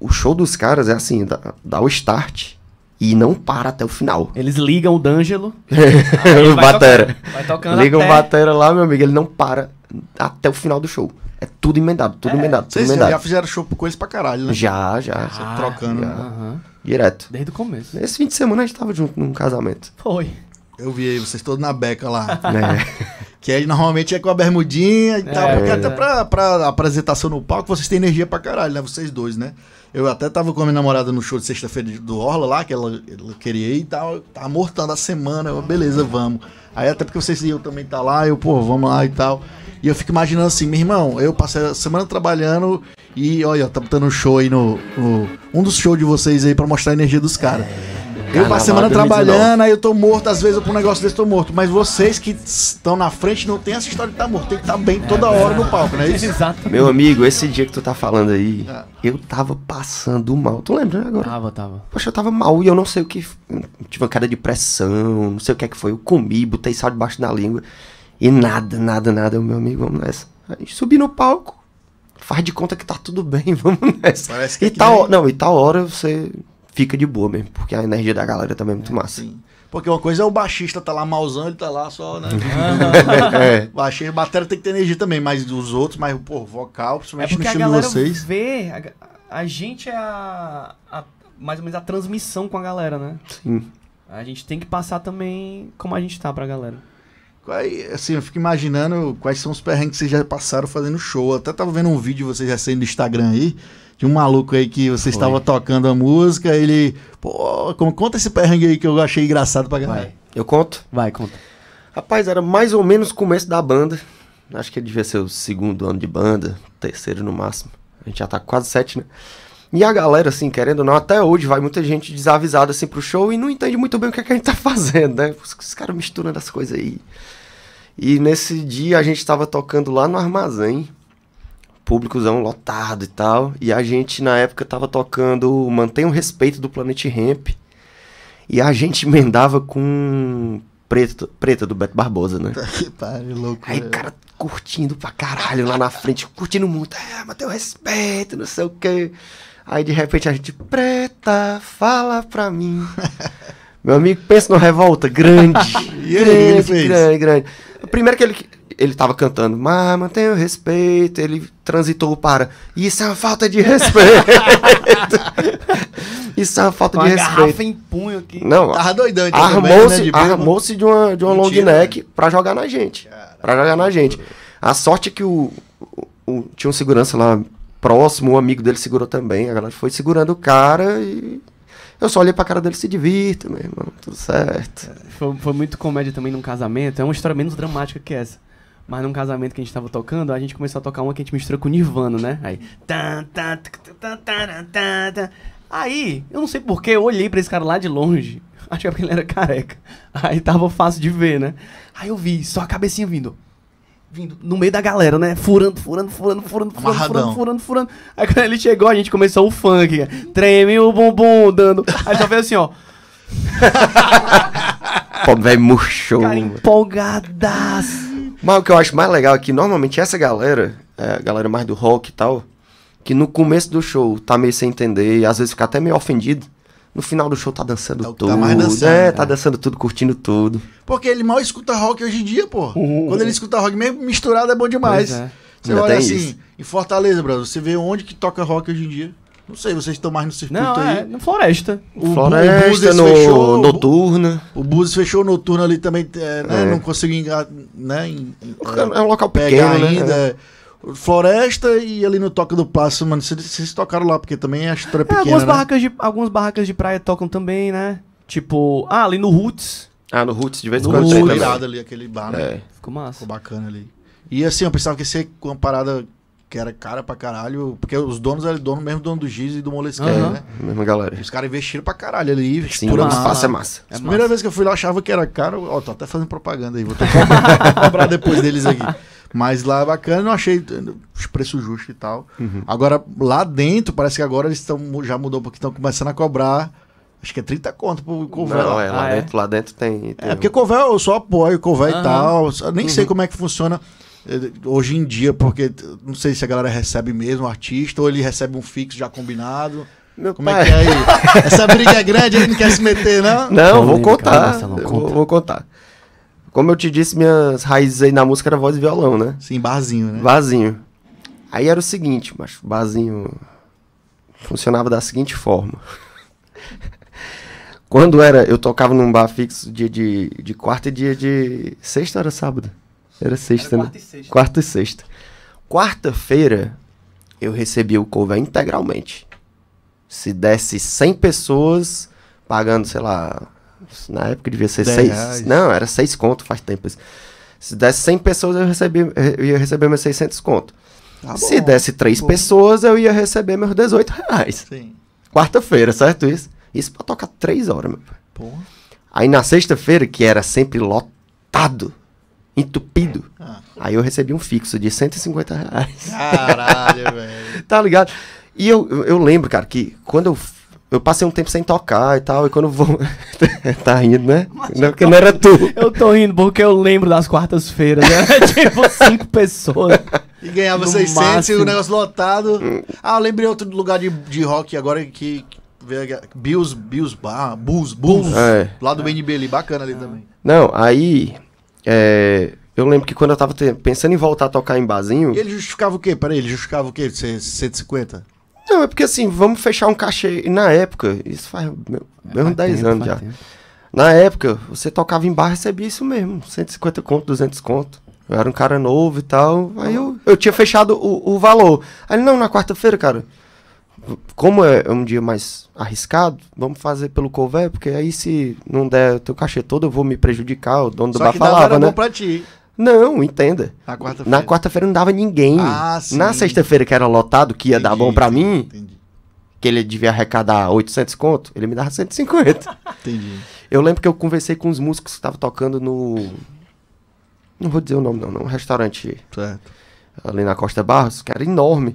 Speaker 3: o show dos caras é assim, dá, dá o start e não para até o final.
Speaker 2: Eles ligam o
Speaker 3: D'Angelo. o batera. Tocando, vai tocando ligam até... o batera lá, meu amigo, ele não para até o final do show. É tudo emendado, tudo é. emendado, tudo Vocês emendado. já
Speaker 1: fizeram show com eles pra caralho, né? Já, já. Ah, trocando. Já.
Speaker 3: Direto. Desde o começo. Nesse fim de semana a gente tava junto num casamento.
Speaker 1: Foi. Eu vi aí, vocês todos na beca lá. É. Que aí normalmente é com a bermudinha e é, tal. Porque é. até pra, pra apresentação no palco vocês têm energia pra caralho, né? Vocês dois, né? Eu até tava com a minha namorada no show de sexta-feira do Orla lá, que ela, ela queria ir e tal. Tá mortando a semana. Eu, beleza, vamos. Aí até porque vocês iam também tá lá, eu, pô, vamos lá e tal. E eu fico imaginando assim, meu irmão, eu passei a semana trabalhando e olha, tá botando um show aí no, no. Um dos shows de vocês aí pra mostrar a energia dos caras. É
Speaker 2: eu passo semana é trabalhando,
Speaker 1: aí eu tô morto, às vezes eu por um negócio desse tô morto. Mas vocês que estão na frente não tem essa história de tá morto, tem que estar tá bem toda
Speaker 3: é.
Speaker 2: hora no palco, não é isso? Exato. Meu
Speaker 3: amigo, esse dia que tu tá falando aí, é. eu tava passando mal. Tu lembra
Speaker 2: né, agora? Tava, tava.
Speaker 3: Poxa, eu tava mal e eu não sei o que. Tive uma queda de pressão, não sei o que é que foi. Eu comi, botei sal debaixo da língua. E nada, nada, nada. meu amigo, vamos nessa. Aí subi no palco, faz de conta que tá tudo bem, vamos
Speaker 1: nessa. Parece que e, é que tal,
Speaker 3: nem... não, e tal hora você fica de boa mesmo, porque a energia da galera também é muito é, massa. Sim.
Speaker 1: Porque uma coisa é o baixista tá lá malzão, ele tá lá só, né? é. Baixista, bateria tem que ter energia também, mas dos outros, mas, pô, vocal, é principalmente é no time de vocês.
Speaker 2: Vê, a, a gente é a, a, mais ou menos a transmissão com a galera, né? Sim. A gente tem que passar também como a gente tá pra galera.
Speaker 1: Aí, assim, eu fico imaginando quais são os perrengues que vocês já passaram fazendo show. Eu até tava vendo um vídeo de vocês saindo do Instagram aí, de um maluco aí que você estava tocando a música, ele. Pô, como, conta esse perrengue aí que eu achei engraçado pra galera. Vai. Eu conto? Vai, conta. Rapaz, era mais ou menos começo da banda.
Speaker 3: Acho que devia ser o segundo ano de banda, terceiro no máximo. A gente já tá quase sete, né? E a galera, assim, querendo ou não, até hoje vai muita gente desavisada assim pro show e não entende muito bem o que, é que a gente tá fazendo, né? Os, os caras misturando as coisas aí. E nesse dia a gente estava tocando lá no armazém, públicozão lotado e tal. E a gente na época estava tocando Mantenha o Respeito do Planet Ramp. E a gente emendava com preto preta do Beto Barbosa, né? Que pariu, louco. Aí o cara curtindo pra caralho lá na frente, curtindo muito. É, mas tem respeito, não sei o quê. Aí de repente a gente, Preta, fala pra mim. Meu amigo, pensa numa revolta grande. e grande, ele fez? grande, grande. Primeiro que ele, ele tava cantando, mas mantenha o respeito, ele transitou para. Isso é uma falta de respeito! Isso é uma falta de respeito. garrafa em punho aqui. Não, tava doidão. Então, armou-se né, armou de uma, de uma long neck né? pra jogar na gente. Caraca. Pra jogar na gente. A sorte é que o, o, o, tinha um segurança lá próximo, um amigo dele segurou também. A galera foi segurando
Speaker 2: o cara e eu só olhei pra cara dele se divirta, meu irmão, tudo certo. É, foi, foi, muito comédia também num casamento. É uma história menos dramática que essa. Mas num casamento que a gente tava tocando, a gente começou a tocar uma que a gente misturou com o Nirvana, né? Aí. Aí, eu não sei porquê, eu olhei pra esse cara lá de longe. Acho que ele era careca. Aí tava fácil de ver, né? Aí eu vi só a cabecinha vindo vindo no meio da galera, né? Furando, furando, furando, furando, furando, furando, furando, furando. Aí quando ele chegou, a gente começou o funk, cara. Né? treme o bumbum, dando. Aí só fez assim, ó.
Speaker 3: Pô, velho, murchou. Cara,
Speaker 2: empolgadaço.
Speaker 3: Mas o que eu acho mais legal é que normalmente essa galera, é, a galera mais do rock e tal, que no começo do show tá meio sem entender e às vezes fica até meio ofendido. No final do show tá dançando é tá tudo. Tá mais dançando. É, né? tá dançando tudo, curtindo
Speaker 1: tudo. Porque ele mal escuta rock hoje em dia, pô. Uhum. Quando ele escuta rock mesmo misturado é bom demais. É. Você Ainda olha assim, isso. em Fortaleza, brother, você vê onde que toca rock hoje em dia. Não sei, vocês estão mais no
Speaker 2: circuito não, aí. É, no Floresta. O Floresta, no, fechou, Noturna.
Speaker 1: O Búzios fechou Noturna ali também, é, né, é. não conseguiu engatar, né? Em, é um local pequeno, né? ainda. É floresta e ali no Toca do Plácido, mano, vocês tocaram lá, porque também a história é pequena, é, algumas, né? barracas
Speaker 2: de, algumas barracas de praia tocam também, né? Tipo, ah, ali no Roots. Ah, no Roots, de vez em quando tem também. ali, aquele bar, né? É. Ficou massa. Ficou bacana ali. E assim,
Speaker 1: eu pensava que ia ser uma parada que era cara pra caralho, porque os donos eram dono mesmo dono do Giz e do Moleskine, uhum. É, né? Mesma galera. Os caras investiram pra caralho ali. Sim, o espaço é massa. É a primeira massa. vez que eu fui lá, achava que era caro. Ó, tô até fazendo propaganda aí, vou ter que cobrar depois deles aqui. Mas lá é bacana, não achei os preços justos e tal. Uhum. Agora, lá dentro, parece que agora eles estão já mudou um pouquinho, estão começando a cobrar. Acho que é 30 conto pro Covel. Não, é, lá, ah, é? dentro,
Speaker 3: é? lá dentro tem, é, tem, É, porque Covel
Speaker 1: eu só apoio, Covel uhum. e tal. nem uhum. sei como é que funciona eh, hoje em dia, porque não sei se a galera recebe mesmo o artista ou ele recebe um fixo já combinado. Meu Como é pai. é que é aí? Essa briga é grande, ele não quer se meter, não? Não, não vou contar. não conta. vou, vou,
Speaker 3: contar. Como eu te disse, minhas raízes aí na música era voz e violão, né? Sim, barzinho, né? Barzinho. Aí era o seguinte, mas o barzinho funcionava da seguinte forma. Quando era, eu tocava num bar fixo dia de, de quarta e dia de sexta era sábado. Era sexta, era né? quarta né? E sexta. Quarta e sexta. Quarta-feira eu recebia o cover integralmente. Se desse 100 pessoas pagando, sei lá, na época devia ser 6. Não, era 6 conto, faz tempo Se desse 100 pessoas, eu, recebi, eu ia receber meus 600 conto. Tá Se bom, desse 3 pessoas, eu ia receber meus 18 reais. Quarta-feira, certo isso? Isso pra tocar 3 horas, meu pai. Aí na sexta-feira, que era sempre lotado, entupido, ah. aí eu recebi um fixo de 150 reais. Caralho, velho. tá ligado? E eu, eu lembro, cara, que quando eu eu passei um tempo sem tocar e tal, e quando vou. tá rindo, né? não, porque tô... não era tu.
Speaker 2: Eu tô rindo porque eu lembro das quartas-feiras, né? tipo cinco pessoas. E
Speaker 1: ganhava 600 e o negócio lotado. Ah, lembrei outro lugar de, de rock agora que. Bills, Bills Bar, Bulls, Bulls. É. Lá do BNB ali, bacana ali é. também.
Speaker 3: Não, aí. É, eu lembro que quando eu tava pensando em voltar a tocar em Bazinho. E ele
Speaker 1: justificava o quê? Peraí, ele justificava o quê? 150? Não, é porque assim, vamos fechar um cachê.
Speaker 3: E na época, isso faz é, menos de 10 anos já. Tempo. Na época, você tocava em bar recebia isso mesmo, 150 conto, 200 conto. Eu era um cara novo e tal. Aí eu, eu tinha fechado o, o valor. Aí não, na quarta-feira, cara, como é, é um dia mais arriscado, vamos fazer pelo cover porque aí se não der o teu cachê todo, eu vou me prejudicar, o dono do bar falava, né? Bom pra ti. Não, entenda. Na quarta-feira. Na quarta-feira não dava ninguém. Ah, sim. Na sexta-feira que era lotado, que ia entendi, dar bom para mim, entendi. que ele devia arrecadar 800 conto, ele me dava 150. entendi. Eu lembro que eu conversei com os músicos que estavam tocando no... Não vou dizer o nome não, num restaurante. Certo. Ali na Costa Barros, que era enorme.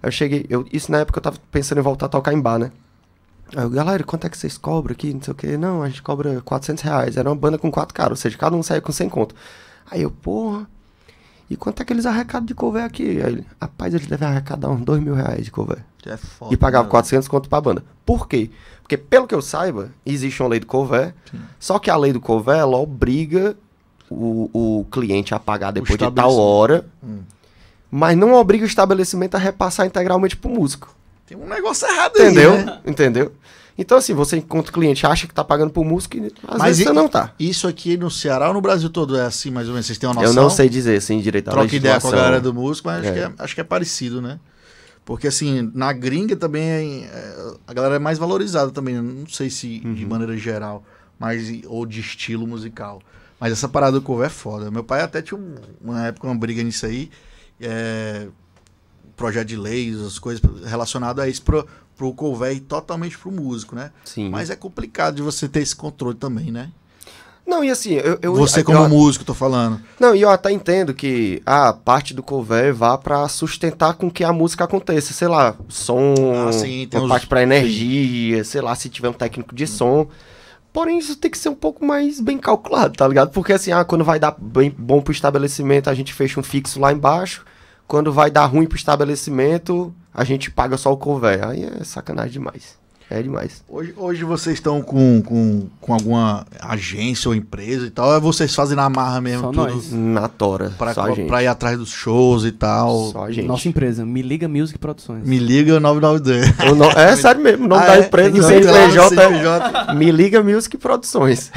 Speaker 3: Eu cheguei, eu, isso na época eu tava pensando em voltar a tocar em bar, né? Aí eu, galera, quanto é que vocês cobram aqui? Não sei o quê. Não, a gente cobra 400 reais. Era uma banda com quatro caras, ou seja, cada um saía com 100 conto. Aí eu, porra. E quanto é que eles arrecadam de cover aqui? Aí ele, rapaz, eles devem arrecadar uns dois mil reais de cover. É foda, e pagava né? 400 conto pra banda. Por quê? Porque, pelo que eu saiba, existe uma lei do cover. Sim. Só que a lei do cover, ela obriga o, o cliente a pagar depois de tal hora. Hum. Mas não obriga o estabelecimento a repassar integralmente pro músico.
Speaker 1: Tem um negócio errado Entendeu? aí, né?
Speaker 3: Entendeu? Então, assim, você encontra o cliente, acha que tá pagando por música e às mas vezes e, você não tá.
Speaker 1: Isso aqui no Ceará ou no Brasil todo é assim, mais ou menos? Vocês têm uma noção? Eu não sei dizer, assim, direito à Troca ideia com a galera do músico, mas é. Acho, que é, acho que é parecido, né? Porque, assim, na gringa também é, é, a galera é mais valorizada também. Né? Não sei se uhum. de maneira geral, mas ou de estilo musical. Mas essa parada do cover é foda. Meu pai até tinha um, uma época uma briga nisso aí. É, projeto de leis, as coisas relacionadas a isso. Pro, pro e totalmente pro músico, né? Sim. Mas é complicado de você ter esse controle também, né? Não, e assim, eu. eu você como eu, músico, tô falando.
Speaker 3: Não, e eu até entendo que a parte do cover vá para sustentar com que a música aconteça. Sei lá, som, ah, sim, uma uns... parte pra energia, sei lá, se tiver um técnico de som. Porém, isso tem que ser um pouco mais bem calculado, tá ligado? Porque assim, ah, quando vai dar bem, bom pro estabelecimento, a gente fecha um fixo lá embaixo. Quando vai dar ruim pro estabelecimento, a gente paga só o couvert. Aí é sacanagem demais. É demais.
Speaker 1: Hoje, hoje vocês estão com, com, com alguma agência ou empresa e tal? Ou é vocês fazem na marra mesmo? Só tudo nós. Na tora. Pra, só pra ir atrás dos shows e tal. Só a gente. Nossa empresa, Me Liga Music Produções. Me Liga 992. No... É sério mesmo, o
Speaker 3: nome ah, da é? empresa então, CNPJ. Então,
Speaker 1: é Me Liga Music Produções.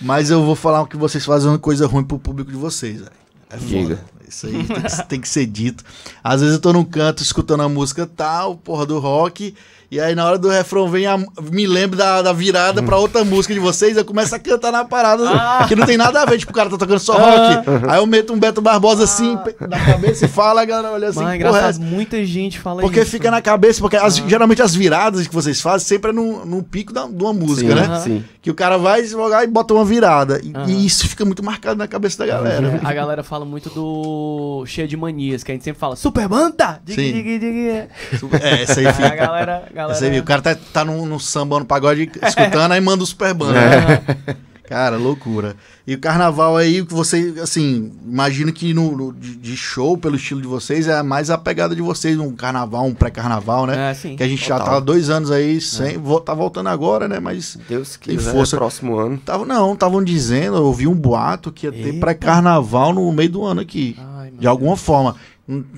Speaker 1: Mas eu vou falar que vocês fazem uma coisa ruim pro público de vocês. Véio. É Diga. Isso aí tem, que, tem que, ser dito. Às vezes eu tô num canto escutando a música tal, porra do rock, e aí, na hora do refrão, vem a, me lembro da, da virada pra outra música de vocês. Eu começo a cantar na parada assim, ah. que não tem nada a ver. Tipo, o cara tá tocando só rock. Ah. Aí eu meto um Beto Barbosa assim ah. na cabeça e fala,
Speaker 2: a galera olha assim. Mano, é engraçado, é muita gente fala porque isso. Porque
Speaker 1: fica na cabeça, porque as, ah. geralmente as viradas que vocês fazem sempre é no, no pico da, de uma música, Sim, né? Sim. Que o cara vai jogar e bota uma virada. E,
Speaker 2: ah. e, isso fica muito marcado na cabeça da uhum. galera. A galera fala muito do Cheia de Manias, que a gente sempre fala, Super Banda! diga diga diga É, essa aí fica. A galera Galera... Você viu, o cara
Speaker 1: tá, tá no, no samba, no pagode, escutando, aí manda o super banda. É. Cara, loucura. E o carnaval aí, que você, assim, imagino que no, no, de show, pelo estilo de vocês, é mais a pegada de vocês, um carnaval, um pré-carnaval, né? É, sim. Que a gente Total. já tava dois anos aí, sem, é. vo, tá voltando agora, né? Mas. Deus que força. É próximo ano. Tava, não, estavam dizendo, eu ouvi um boato que ia ter pré-carnaval no meio do ano aqui. Ai, de alguma Deus. forma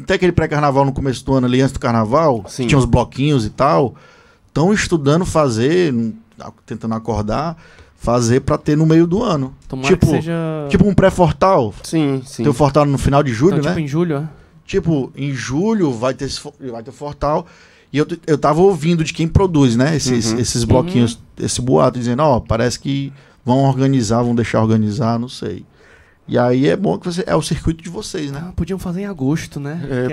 Speaker 1: até aquele pré-carnaval no começo do ano, ali antes do carnaval, tinha uns bloquinhos e tal, estão estudando fazer, tentando acordar, fazer para ter no meio do ano. Tomara tipo, seja... tipo um pré-fortal. Sim, sim. Tem o fortal no final de julho, então, tipo, né? Tipo em julho, é. Tipo, em julho vai ter, esse, vai ter o fortal. E eu, eu tava ouvindo de quem produz, né? Esses, uhum. esses bloquinhos, uhum. esse boato, dizendo, ó, oh, parece que vão organizar, vão deixar organizar, não sei. E aí é bom que você. É o circuito de vocês, né? Ah, podiam fazer em agosto, né?
Speaker 2: É, que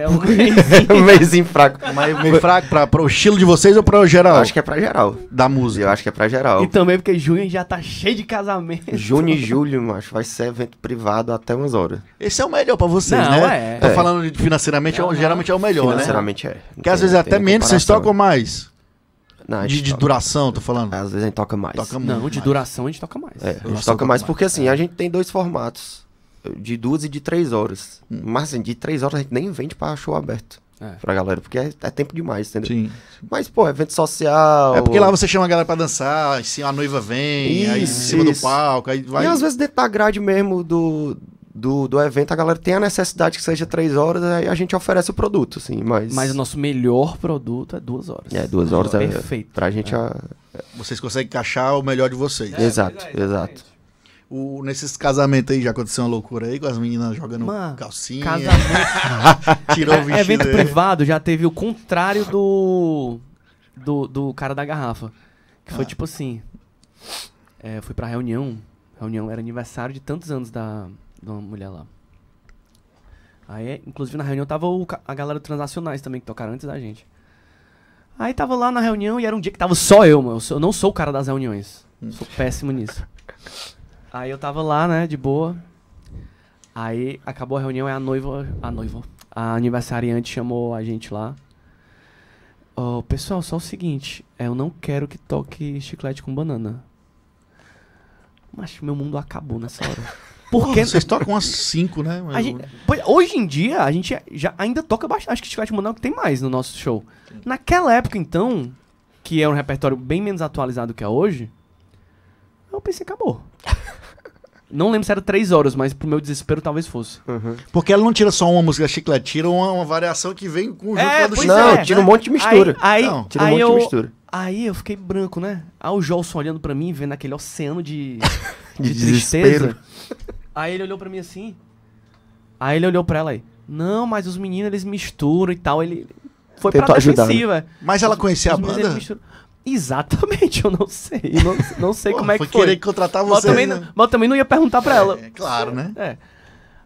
Speaker 2: é um mês
Speaker 1: fraco. Mas meio fraco pra, pra o estilo de vocês ou pra geral? Eu acho que é pra geral. Da música. Eu acho que é pra geral. E
Speaker 2: também porque junho já tá cheio de casamento. Junho e
Speaker 3: julho, acho vai ser evento privado até umas horas.
Speaker 2: Esse é o melhor pra vocês, não, né?
Speaker 3: É. Tô é. falando
Speaker 1: financeiramente, é, é geralmente é o melhor, financeiramente né? Financeiramente é. Porque às vezes é até menos, vocês tocam mais.
Speaker 3: Não, de, de duração, tô falando? Às vezes a gente toca mais. Toca não, de mais. duração a gente toca mais. É, a gente toca toca mais porque assim, é. a gente tem dois formatos de duas e de três horas. Mas assim, de três horas a gente nem vende pra show aberto. É. Pra galera, porque é, é, tempo demais, entendeu? Sim. Mas, pô, evento social. É porque lá você
Speaker 1: chama a galera pra dançar, assim, a noiva vem, isso, aí em cima isso. do palco, aí vai. E às vezes
Speaker 3: dentro da grade mesmo do, do, do evento, a galera tem a necessidade que seja três horas, aí a gente oferece o produto, assim, mas... Mas
Speaker 2: o nosso melhor produto é duas horas. É, duas horas é, é perfeito.
Speaker 3: Pra gente... É. A...
Speaker 1: Vocês conseguem encaixar o melhor de vocês. exato, é, é exato. O, nesses casamentos aí já aconteceu uma loucura aí com as meninas jogando calcinha. Casamento. Tirou o vestido. É, é, evento dele. privado já
Speaker 2: teve o contrário do, do, do cara da garrafa. Que ah. foi tipo assim. É, fui pra reunião. Reunião era aniversário de tantos anos da, da mulher lá. Aí, inclusive na reunião tava o, a galera transacionais também que tocaram antes da gente. Aí tava lá na reunião e era um dia que tava só eu, mano. Eu, sou, eu não sou o cara das reuniões. Hum. Sou péssimo nisso. Aí eu tava lá, né, de boa. Aí acabou a reunião, e é a noiva. A noiva. A aniversariante chamou a gente lá. Oh, pessoal, só o seguinte, é, eu não quero que toque chiclete com banana. Mas meu mundo acabou nessa hora. Porque Porra, vocês tocam umas 5, né? Gente, hoje em dia a gente já ainda toca bastante, acho que chiclete com banana é tem mais no nosso show. Naquela época então, que é um repertório bem menos atualizado que é hoje, eu pensei acabou. Não lembro se era três horas, mas pro meu desespero talvez fosse. Uhum.
Speaker 1: Porque ela não tira só uma música chiclete, tira
Speaker 2: uma, uma variação que vem com é, o é. Não, é, tira um monte de mistura. Aí, aí, não, tira um aí monte eu, de mistura. Aí eu fiquei branco, né? Aí o Jolson olhando para mim, vendo aquele oceano de, de, de tristeza. Aí ele olhou para mim assim. Aí ele olhou para ela aí. Não, mas os meninos eles misturam e tal. Ele foi Tentou pra defensiva. Ajudar, né? Mas ela conhecia os, a banda? Exatamente, eu não sei. Eu não, não sei Pô, como é que foi. querer contratar você. Mas também, né? mas também não ia perguntar pra é, ela. É, claro, né? É.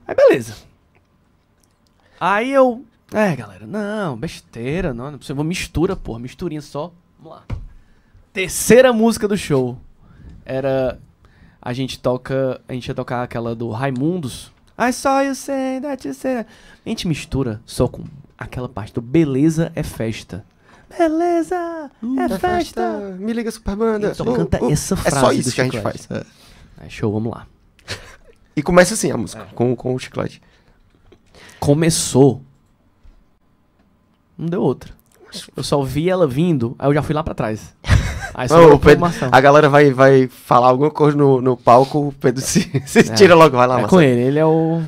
Speaker 2: Aí beleza. Aí eu. É, galera, não, besteira, não, você precisa. Uma mistura, porra, misturinha só. Vamos lá. Terceira música do show. Era. A gente toca. A gente ia tocar aquela do Raimundos. I saw you say that you say A gente mistura só com aquela parte do Beleza é Festa. Beleza! é, hum. festa. festa.
Speaker 3: Me liga, Superbanda! Então uh, canta uh, essa frase. É só isso que a gente faz.
Speaker 2: É. é. Show, vamos lá. e começa assim a música, é. com, com o chiclete. Começou. Não deu outra. Eu só vi ela vindo, aí eu já fui lá pra trás. Aí só Não, Pedro, a galera vai, vai falar alguma coisa no, no palco, o Pedro se,
Speaker 3: se é. tira logo, vai lá. É com ele, ele é o...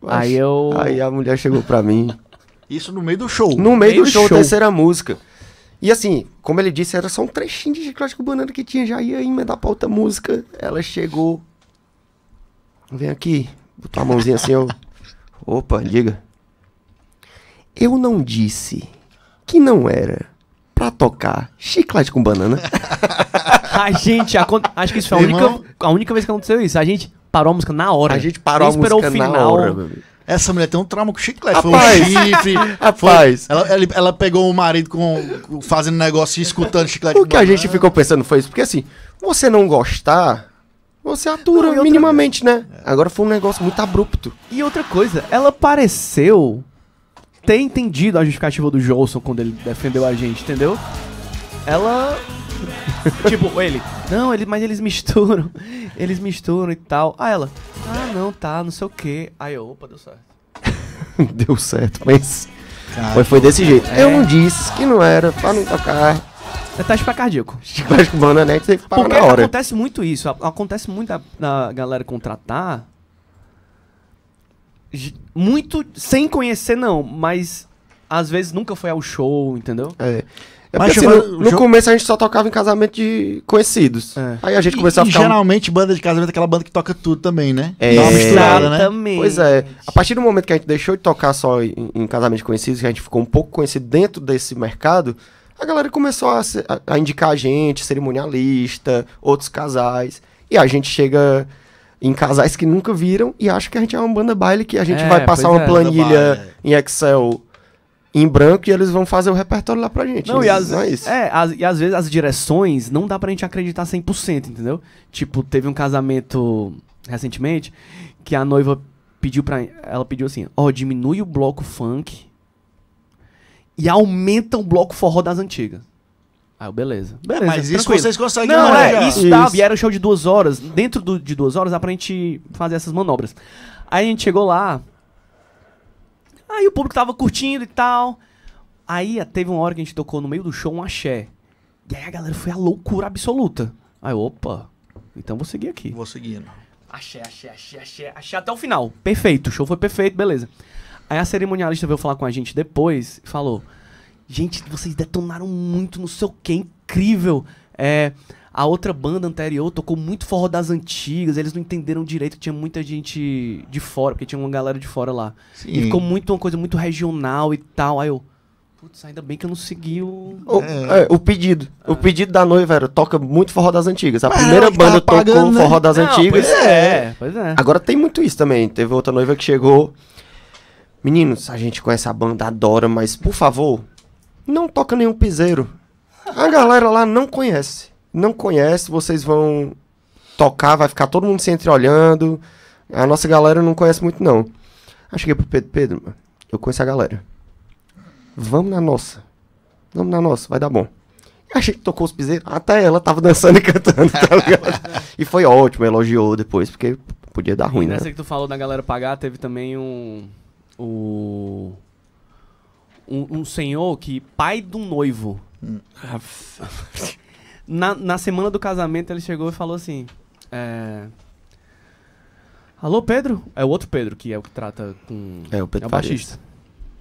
Speaker 2: Mas, aí eu...
Speaker 3: É aí a mulher chegou pra mim...
Speaker 1: Isso no meio do show. No meio, do, do show, show, terceira
Speaker 3: música. E assim, como ele disse, era só um trechinho de chiclete com banana que tinha, já ia emendar pra outra música. Ela chegou. Vem aqui, botou a mãozinha assim, eu. Opa, liga. Eu não disse que não era pra tocar chiclete com banana.
Speaker 2: a gente, a, acho que isso foi a única, a única vez que aconteceu isso. A gente parou a música na hora. A gente parou a música esperou o final. na hora, meu
Speaker 1: amigo. Essa mulher tem um trauma com chiclete. Rapaz, foi um chifre. Rapaz. Foi, ela, ela, ela, pegou o marido com, fazendo negócio e escutando chiclete. O que a gente ficou pensando foi isso. Porque assim, você não gostar,
Speaker 3: você atura não, minimamente,
Speaker 2: outra... né? Agora foi um negócio muito abrupto. E outra coisa, ela pareceu ter entendido a justificativa do Johnson quando ele defendeu a gente, entendeu? Ela tipo, ele, não, ele, mas eles misturam. Eles misturam e tal. Ah, ela, ah, não, tá, não sei o quê. Aí eu, opa, deu certo.
Speaker 3: deu certo, mas. Caramba. mas foi desse é. jeito. Eu não
Speaker 2: disse que não era, pra não tocar. É teste pra cardíaco. Teste bananete, você para Porque na hora. acontece muito isso. Acontece muito a, a galera contratar. Muito sem conhecer, não, mas às vezes nunca foi ao show, entendeu? É. É Mas assim, no, no começo a gente só
Speaker 3: tocava em casamento de conhecidos. É. Aí a gente começou a ficar. E
Speaker 1: geralmente, um... banda de casamento é aquela banda que toca tudo também, né? É,
Speaker 3: Dá uma misturada, né? Pois é. A partir do momento que a gente deixou de tocar só em, em casamento de conhecidos, que a gente ficou um pouco conhecido dentro desse mercado, a galera começou a, a, indicar a gente, cerimonialista, outros casais. E a gente chega em casais que nunca viram e acha que a gente é uma banda baile que a gente é, vai passar uma é, planilha em Excel
Speaker 2: em branco e eles vão fazer o repertório lá pra gente. Não, e às, é isso. É, as, e às vezes as direções não dá pra gente acreditar 100%, entendeu? Tipo, teve um casamento recentemente que a noiva pediu pra. Ela pediu assim: ó, oh, diminui o bloco funk e aumenta o bloco forró das antigas. Aí eu, beleza. É, beleza. Mas tranquilo. isso vocês conseguem Não, é, isso, isso. Tava, e era um show de duas horas. Dentro do, de duas horas dá pra gente fazer essas manobras. Aí a gente chegou lá, Aí o público tava curtindo e tal. Aí ah, teve uma hora que a gente tocou no meio do show um axé. E aí a galera foi a loucura absoluta. Aí, opa, então vou seguir aqui. Vou seguindo. Né? Axé, axé, axé, axé, axé até o final. Perfeito, o show foi perfeito, beleza. Aí a cerimonialista veio falar com a gente depois e falou: Gente, vocês detonaram muito, não sei o que, incrível. É a outra banda anterior tocou muito forró das antigas, eles não entenderam direito, tinha muita gente de fora, porque tinha uma galera de fora lá. Sim. E ficou muito uma coisa muito regional e tal. Aí eu. Putz, ainda bem que eu não segui o. O, é. é o
Speaker 3: pedido. É. O ah. pedido da noiva era: toca muito forró das antigas. A Mas primeira banda tocou pagando, né? forró das não, antigas. Pois é, é, pois é. Agora tem muito isso também. Teve outra noiva que chegou. Meninos, a gente conhece a banda, adora, mas por favor, não toca nenhum piseiro. A galera lá não conhece não conhece, vocês vão tocar, vai ficar todo mundo se entreolhando. A nossa galera não conhece muito, não. Aí cheguei pro Pedro, Pedro, eu conheço a galera. Vamos na nossa. Vamos na nossa, vai dar bom. Achei que tocou os piseiros. Até ela tava dançando e cantando, tá ligado? e foi ótimo, elogiou depois, porque
Speaker 2: podia dar ruim, e nessa né? Nessa que tu falou da galera pagar, teve também um. O. Um, um senhor que. pai do noivo. Hum. na, na semana do casamento ele chegou e falou assim: é, Alô, Pedro? É o outro Pedro que é o que trata com. É o Pedro é o baixista.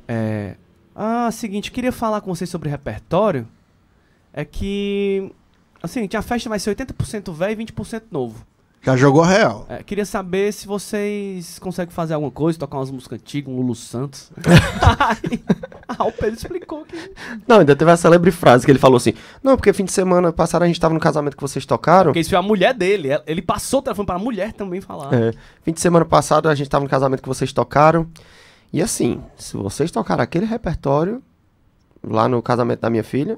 Speaker 2: É, ah, seguinte, queria falar com vocês sobre repertório. É que. Assim, a festa vai ser 80% velho e 20% novo. Já jogou real. É, queria saber se vocês conseguem fazer alguma coisa, tocar umas músicas antigas, um Lulu Santos. Aí, ah, o Pedro explicou que.
Speaker 3: Não, ainda teve a célebre frase que ele falou assim: Não, porque fim de semana passado a gente tava no casamento que vocês tocaram. porque
Speaker 2: isso foi a mulher dele. Ele passou o telefone pra mulher também falar. É,
Speaker 3: fim de semana passado a gente tava no casamento que vocês tocaram. E assim, se vocês tocaram aquele repertório lá no casamento da minha filha,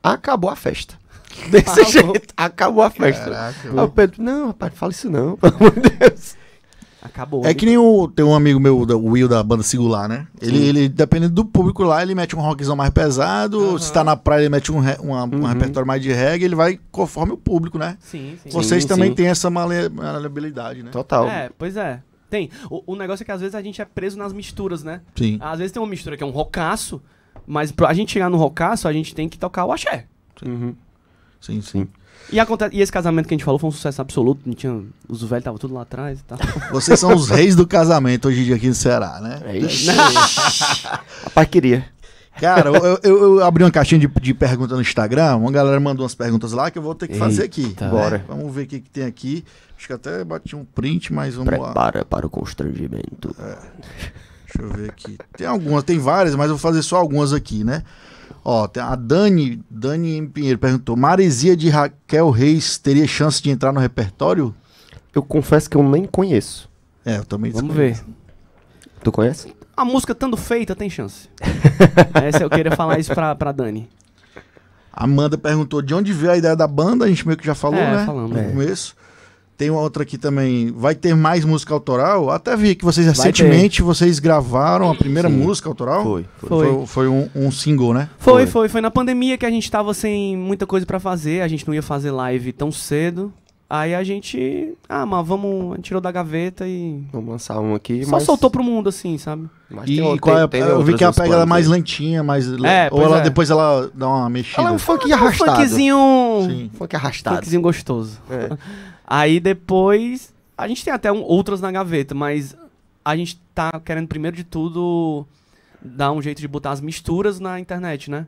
Speaker 3: acabou a festa. Desse Falou. jeito, acabou a festa. Caraca, Aí o Pedro, não, rapaz, fala isso não, pelo amor de Deus.
Speaker 1: Acabou. É né? que nem o, tem um amigo meu, o Will, da banda Singular, né? Ele, ele, dependendo do público lá, ele mete um rockzão mais pesado. Uhum. Se tá na praia, ele mete um, re, uma, uhum. um repertório mais de reggae. Ele vai conforme o público, né? Sim, sim. Vocês sim, também sim. têm essa maleabilidade, né? Total. É,
Speaker 2: pois é. Tem. O, o negócio é que às vezes a gente é preso nas misturas, né? Sim. Às vezes tem uma mistura que é um rocaço, mas pra gente chegar no rocaço, a gente tem que tocar o axé. Uhum. Sim, sim. E, e esse casamento que a gente falou foi um sucesso absoluto, não tinha, os velhos estavam tudo lá atrás e tal. Vocês são os reis
Speaker 1: do casamento hoje em dia aqui no Ceará, né? É isso.
Speaker 2: Rapaz,
Speaker 1: queria. Cara, eu, eu, eu, abri uma caixinha de, de perguntas no Instagram, uma galera mandou umas perguntas lá que eu vou ter que Eita, fazer aqui. Né? Bora. Né? Vamos ver o que, que, tem aqui. Acho que até bati um print, mas vamos Prepara lá. Para para o constrangimento. É. Deixa eu ver aqui. Tem algumas, tem várias, mas eu vou fazer só algumas aqui, né? Ó, a Dani, Dani Pinheiro perguntou: Maresia de Raquel Reis teria chance de entrar no repertório? Eu confesso que eu nem conheço. É, eu também Vamos ver. Tu conhece?
Speaker 2: A música estando feita tem chance. Essa eu queria falar isso pra, pra Dani.
Speaker 1: Amanda perguntou de onde veio a ideia da banda, a gente meio que já falou, é, né? Falando, no é. começo. Tem uma outra aqui também. Vai ter mais música autoral? Até vi que vocês recentemente vocês gravaram a primeira Sim. música autoral. Foi. Foi, foi. foi, foi um, um, single, né? Foi, foi,
Speaker 2: foi, foi. na pandemia que a gente tava sem muita coisa para fazer. A gente não ia fazer live tão cedo. Aí a gente. Ah, mas vamos. Tirou da gaveta e. Vamos lançar um aqui. Só mas... soltou pro mundo, assim, sabe? Mas e tem, qual é, tem, tem eu vi que ela pega ela mais lentinha, mais. É, ou ela é. depois
Speaker 1: ela dá uma mexida. Ela é um funk ah, é arrastado. Um funkzinho. Sim.
Speaker 2: Funk arrastado. Funkzinho gostoso. É. Aí depois. A gente tem até um, outras na gaveta, mas a gente tá querendo primeiro de tudo dar um jeito de botar as misturas na internet, né?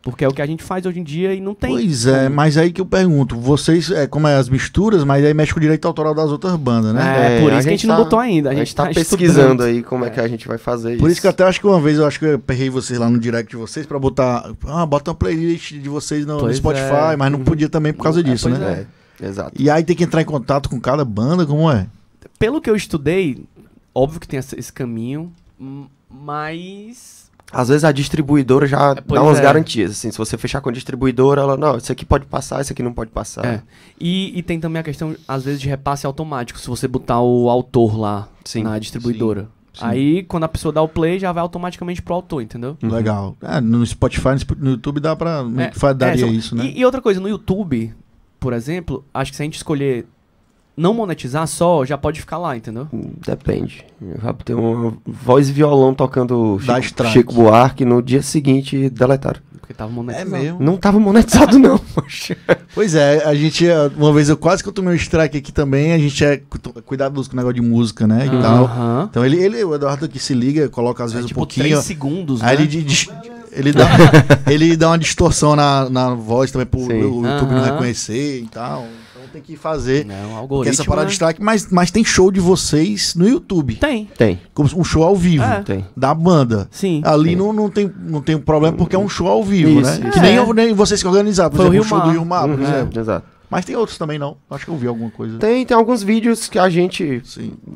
Speaker 2: Porque é o que a gente faz hoje em dia e não tem. Pois é,
Speaker 1: mas aí que eu pergunto, vocês, é, como é as misturas, mas aí mexe com o direito autoral das outras bandas, né? É, é por isso a que a gente tá, não botou ainda. A gente, a gente tá, tá pesquisando aí como é. é. que a gente vai fazer por isso. Por isso que até acho que uma vez eu acho que eu perrei vocês lá no direct de vocês pra botar. Ah, bota uma playlist de vocês no, no Spotify, é. mas não podia também por causa é, disso, né? É. é. Exato. E aí tem que entrar em contato com cada banda, como é?
Speaker 2: Pelo que eu estudei, óbvio que tem esse caminho, mas
Speaker 3: às vezes a distribuidora já é, pois dá umas é. garantias, assim, se você fechar com a distribuidora, ela, não, isso aqui pode passar,
Speaker 2: isso aqui não pode passar. É. E, e, tem também a questão, às vezes, de repasse automático, se você botar o autor lá sim, na distribuidora. Sim, sim. Aí, quando a pessoa dá o play, já vai automaticamente pro autor, entendeu? Uhum. Legal.
Speaker 1: É, no Spotify, no YouTube dá pra... é, daria é, isso, né? E,
Speaker 2: e outra coisa, no YouTube, por exemplo, acho que se a gente escolher não monetizar só, já pode ficar lá, entendeu? Hum,
Speaker 3: depende. Tem uma voz e violão tocando Chico, Chico Buarque no dia seguinte deletaram. Porque tava monetizado. É mesmo?
Speaker 2: Não
Speaker 1: tava monetizado, não. pois é, a gente. Uma vez eu quase que eu tomei um strike aqui também. A gente é cuidadoso com o negócio de música, né? E tal. Então ele, ele, o Eduardo que se liga, coloca às é vezes é, tipo, um pouquinho. três segundos, aí né? ele. De, ele dá, ele dá uma distorção na, na voz também pro Sim. o YouTube uhum. não reconhecer e tal tem que fazer não, essa parada né? de destaque. Mas, mas tem show de vocês no YouTube. Tem. Tem. Como um show ao vivo. É. Tem. Da banda. Sim. Ali tem. Não, não, tem, não tem um problema porque é um show ao vivo, isso, né? Isso. Que nem, é. nem vocês que organizaram. Por Foi exemplo, o show Mar. do Rio Mar, por uhum. exemplo. É, exato. Mas tem outros também, não? Acho que eu vi alguma coisa. Tem, tem alguns vídeos que a gente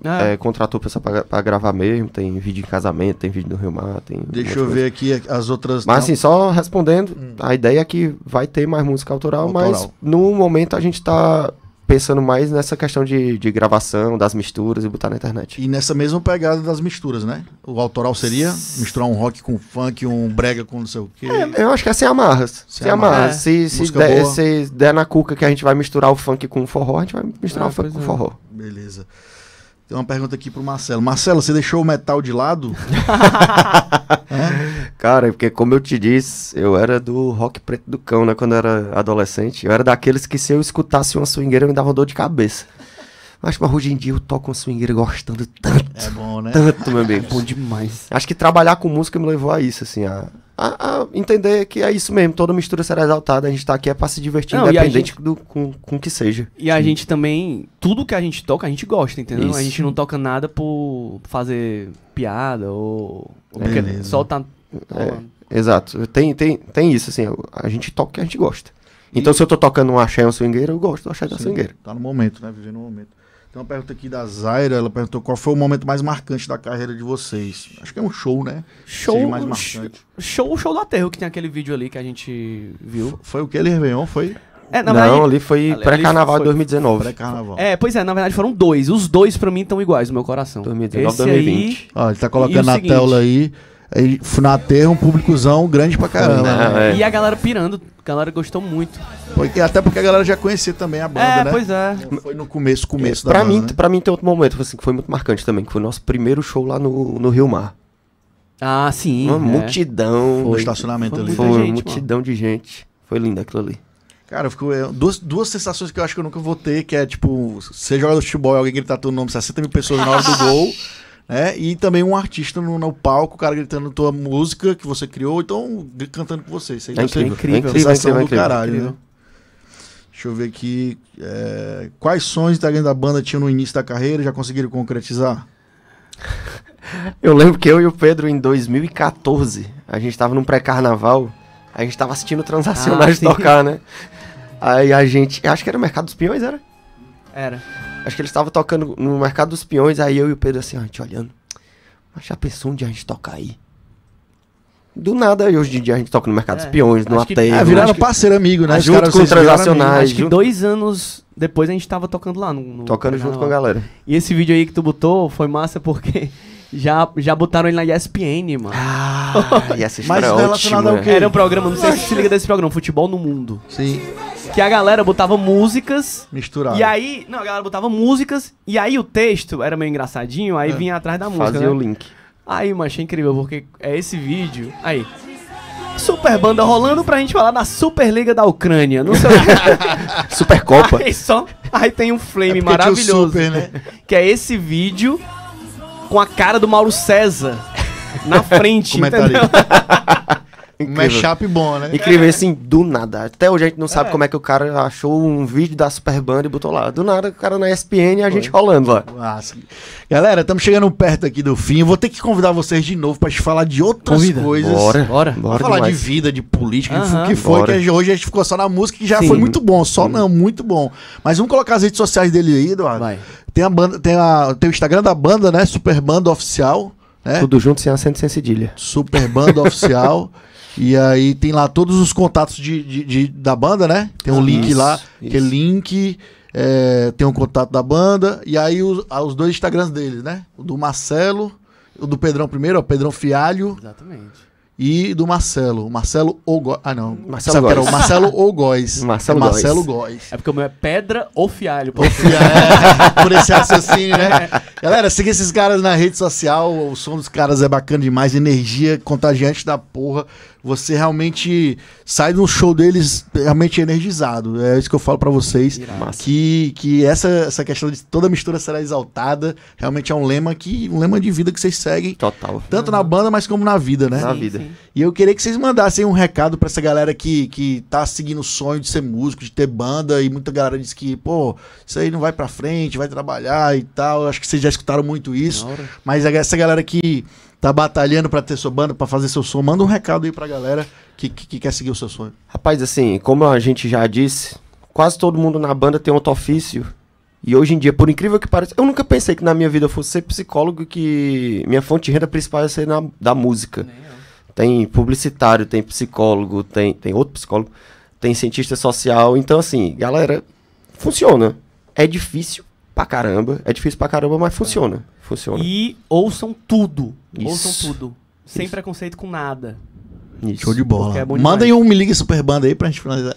Speaker 3: é, ah. contratou pessoa pra, pra, gravar mesmo. Tem vídeo de casamento, tem vídeo do Rio Mar, tem... Deixa eu ver
Speaker 1: aqui as outras... Mas não. assim,
Speaker 3: só respondendo, hum. a ideia é que vai ter mais música autoral, autoral. mas no momento a gente tá pensando mais nessa questão de, de gravação, das misturas e botar na
Speaker 1: internet. E nessa mesma pegada das misturas, né? O autoral seria misturar um rock com funk, um brega com não sei o quê. É, eu acho que é sem amarras. Sem, sem amarras. É. Se, se der, se,
Speaker 3: der, na cuca que a gente vai misturar o funk com o forró, a gente vai misturar ah, o funk com o é. forró.
Speaker 1: Beleza. Tem uma pergunta aqui pro Marcelo. Marcelo, você deixou o metal de lado? é?
Speaker 3: Cara, é porque como eu te disse, eu era do rock preto do cão, né? Quando eu era adolescente. Eu era daqueles que se eu escutasse uma swingueira me dava dor de cabeça. Acho que hoje em dia eu toco uma swingueira gostando tanto. É bom, né? Tanto, meu amigo. É bom demais. Acho que trabalhar com música me levou a isso, assim, a, a, a, entender que é isso mesmo, toda mistura será exaltada, a gente tá aqui é pra se divertir, Não, independente
Speaker 2: gente, do, com, com que seja. E a gente também, tudo que a gente toca, a gente gosta, entendeu? Isso. A gente não toca nada por fazer piada ou, ou só tá... É,
Speaker 3: exato, tem, tem, tem isso, assim, a gente toca o que a gente gosta. Então e... se eu tô
Speaker 1: tocando um axé, um swingueiro, eu gosto do axé Sim, da swingueira. Tá no momento, né, vivendo o momento. Tem uma pergunta aqui da Zaira, ela perguntou qual foi o momento mais marcante da carreira de vocês. Acho que é um show, né? Show. mais marcante.
Speaker 2: Show, show do aterro, que tem aquele vídeo ali que a gente viu. F foi o que ele Réveillon? Foi? É, não, verdade, ali foi pré-carnaval de 2019. Pré-carnaval. É, pois é, na verdade foram dois. Os dois pra mim estão iguais no meu coração. 2019 Esse 2020. Aí, Ó, ele tá colocando na seguinte, tela
Speaker 1: aí na terra, é um públicozão grande pra caramba. Não, né? é. E
Speaker 2: a galera pirando, a galera gostou muito. Porque,
Speaker 1: até porque a galera já conhecia também a banda, é, né? Pois é. Foi no começo, começo é, da banda. Mim, né?
Speaker 3: Pra mim tem outro momento tipo assim, que foi muito marcante também, que foi o nosso primeiro show lá no, no Rio Mar.
Speaker 2: Ah, sim. Uma é. multidão. Foi, no estacionamento foi ali. Foi uma multidão
Speaker 3: mano. de gente. Foi lindo aquilo ali.
Speaker 2: Cara,
Speaker 1: ficou duas, duas sensações que eu acho que eu nunca vou ter, que é tipo, você joga no futebol e alguém gritar teu nome 60 mil pessoas na hora do gol. né? E também um artista no, no palco, o cara gritando tua música que você criou, então cantando com você. Isso aí é incrível. incrível. É incrível, Sensação incrível, do incrível, caralho, incrível. né? Deixa eu ver aqui. É... Quais sonhos da da banda tinham no início da carreira já conseguiram concretizar?
Speaker 3: eu lembro que eu e o Pedro, em 2014, a gente tava num pré-carnaval, a gente tava assistindo Transacionais ah, tocar, né? Aí a gente. Acho que era o Mercado dos Peões, era? Era. Acho que eles estavam tocando no Mercado dos Peões, aí eu e o Pedro assim, ó, a gente olhando. Mas já pensou um dia a gente tocar aí? Do nada, hoje em dia a gente toca no Mercado é, dos Peões, no Ateio. É, viraram parceiro amigo, né? Ah, junto com transacionais. Acho que
Speaker 2: dois anos depois a gente estava tocando lá. No, no tocando canal. junto com a galera. E esse vídeo aí que tu botou foi massa porque já, já botaram ele na ESPN, mano. Ah, e essa história Mas é relacionado ao quê? Era um programa, não sei se você se liga desse programa, Futebol no Mundo. Sim, Que a galera botava músicas. Misturava. E aí, não, a galera botava músicas, e aí o texto era meio engraçadinho, aí é. vinha atrás da música. Fazia né? o link. Aí, mano, achei é incrível, porque é esse vídeo. Aí. Super banda rolando pra gente falar da Superliga da Ucrânia. Não sei o que. Supercopa. aí, só, aí tem um é flame tinha o maravilhoso. super, né? Que é esse vídeo com a cara do Mauro César na frente, entendeu?
Speaker 3: Incrível. Mashup bom, né? Incrível, assim, do nada. Até hoje a gente não sabe é. como é que o cara achou um vídeo da Superband e botou lá. Do nada, o cara na ESPN e a gente rolando lá.
Speaker 1: Nossa. Galera, estamos chegando perto aqui do fim. vou ter que convidar vocês de novo para te falar de outras Convida. coisas. Bora, bora. bora falar demais. de vida, de política, o que foi. Bora. Que hoje a gente ficou só na música, que já Sim. foi muito bom. Só não, muito bom. Mas vamos colocar as redes sociais dele aí, Eduardo. Vai. Tem, a banda, tem, a, tem o Instagram da banda, né? Superbanda Oficial. Né? Tudo junto, sem acento, sem cedilha. Superbanda Oficial. E aí tem lá todos os contatos de, de, de da banda, né? Tem um ah, link isso, lá, isso. que é link, é, tem um contato da banda. E aí os, ah, os dois Instagrams deles, né? O do Marcelo, o do Pedrão primeiro, o Pedrão Fialho.
Speaker 2: Exatamente.
Speaker 1: E do Marcelo. Marcelo ou Góis. Ah, não. Marcelo Góis. Marcelo ou Góis. Marcelo, é Marcelo
Speaker 2: Góis. É porque o meu é Pedra ou Fialho. Ou fialho. É, por esse raciocínio, né?
Speaker 1: Galera, siga esses caras na rede social. O som dos caras é bacana demais, energia contagiante da porra. Você realmente sai de um show deles realmente energizado. É isso que eu falo para vocês. Que, que essa, essa questão de toda mistura será exaltada realmente é um lema que um lema de vida que vocês seguem. Total. Tanto na banda, mas como na vida, né? Na vida. E eu queria que vocês mandassem um recado para essa galera que, que tá seguindo o sonho de ser músico, de ter banda, e muita galera diz que, pô, isso aí não vai pra frente, vai trabalhar e tal. Eu acho que vocês já já escutaram muito isso. Mas é essa galera que tá batalhando para ter sua banda, para fazer seu som, manda um recado aí pra galera que, que, que, quer seguir o seu sonho.
Speaker 3: Rapaz, assim, como a gente já disse, quase todo mundo na banda tem outro ofício. E hoje em dia, por incrível que pareça, eu nunca pensei que na minha vida eu fosse ser psicólogo que minha fonte de renda principal ia ser na, da música. Tem publicitário, tem psicólogo, tem, tem outro psicólogo, tem cientista social. Então, assim, galera, funciona. É difícil, pra caramba. É difícil pra caramba, mas
Speaker 1: funciona. Funciona. E ouçam tudo. Isso. Ouçam
Speaker 2: tudo. Sem preconceito com nada.
Speaker 1: Isso. Show de bola. É Mandem um Me Liga Super Banda aí pra gente finalizar.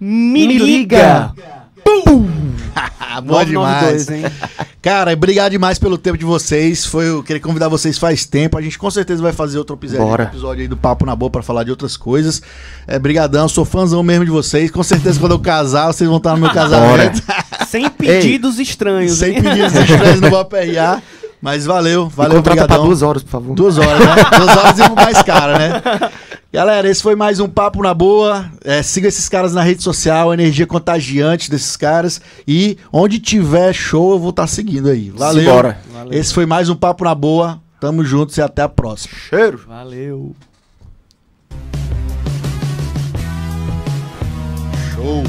Speaker 1: Me, Me Liga! liga. Pum! Bom demais. hein? Cara, obrigado demais pelo tempo de vocês. Foi, eu queria convidar vocês faz tempo. A gente com certeza vai fazer outro episódio, Bora. episódio aí do Papo na Boa para falar de outras coisas. É, brigadão, sou fãzão mesmo de vocês. Com certeza quando eu casar, vocês vão estar no meu casamento.
Speaker 2: Sem pedidos Ei, estranhos. Sem hein? pedidos estranhos no Vaperriar.
Speaker 1: Mas valeu, valeu, obrigado. duas horas, por favor. Duas horas, né? duas horas e mais cara, né? Galera, esse foi mais um Papo na Boa. É, siga esses caras na rede social, energia contagiante desses caras. E onde tiver show, eu vou estar tá seguindo aí. Valeu. Simbora. Valeu. Esse foi mais um Papo na Boa. Tamo juntos e até a próxima.
Speaker 2: Cheiro. Valeu. Show.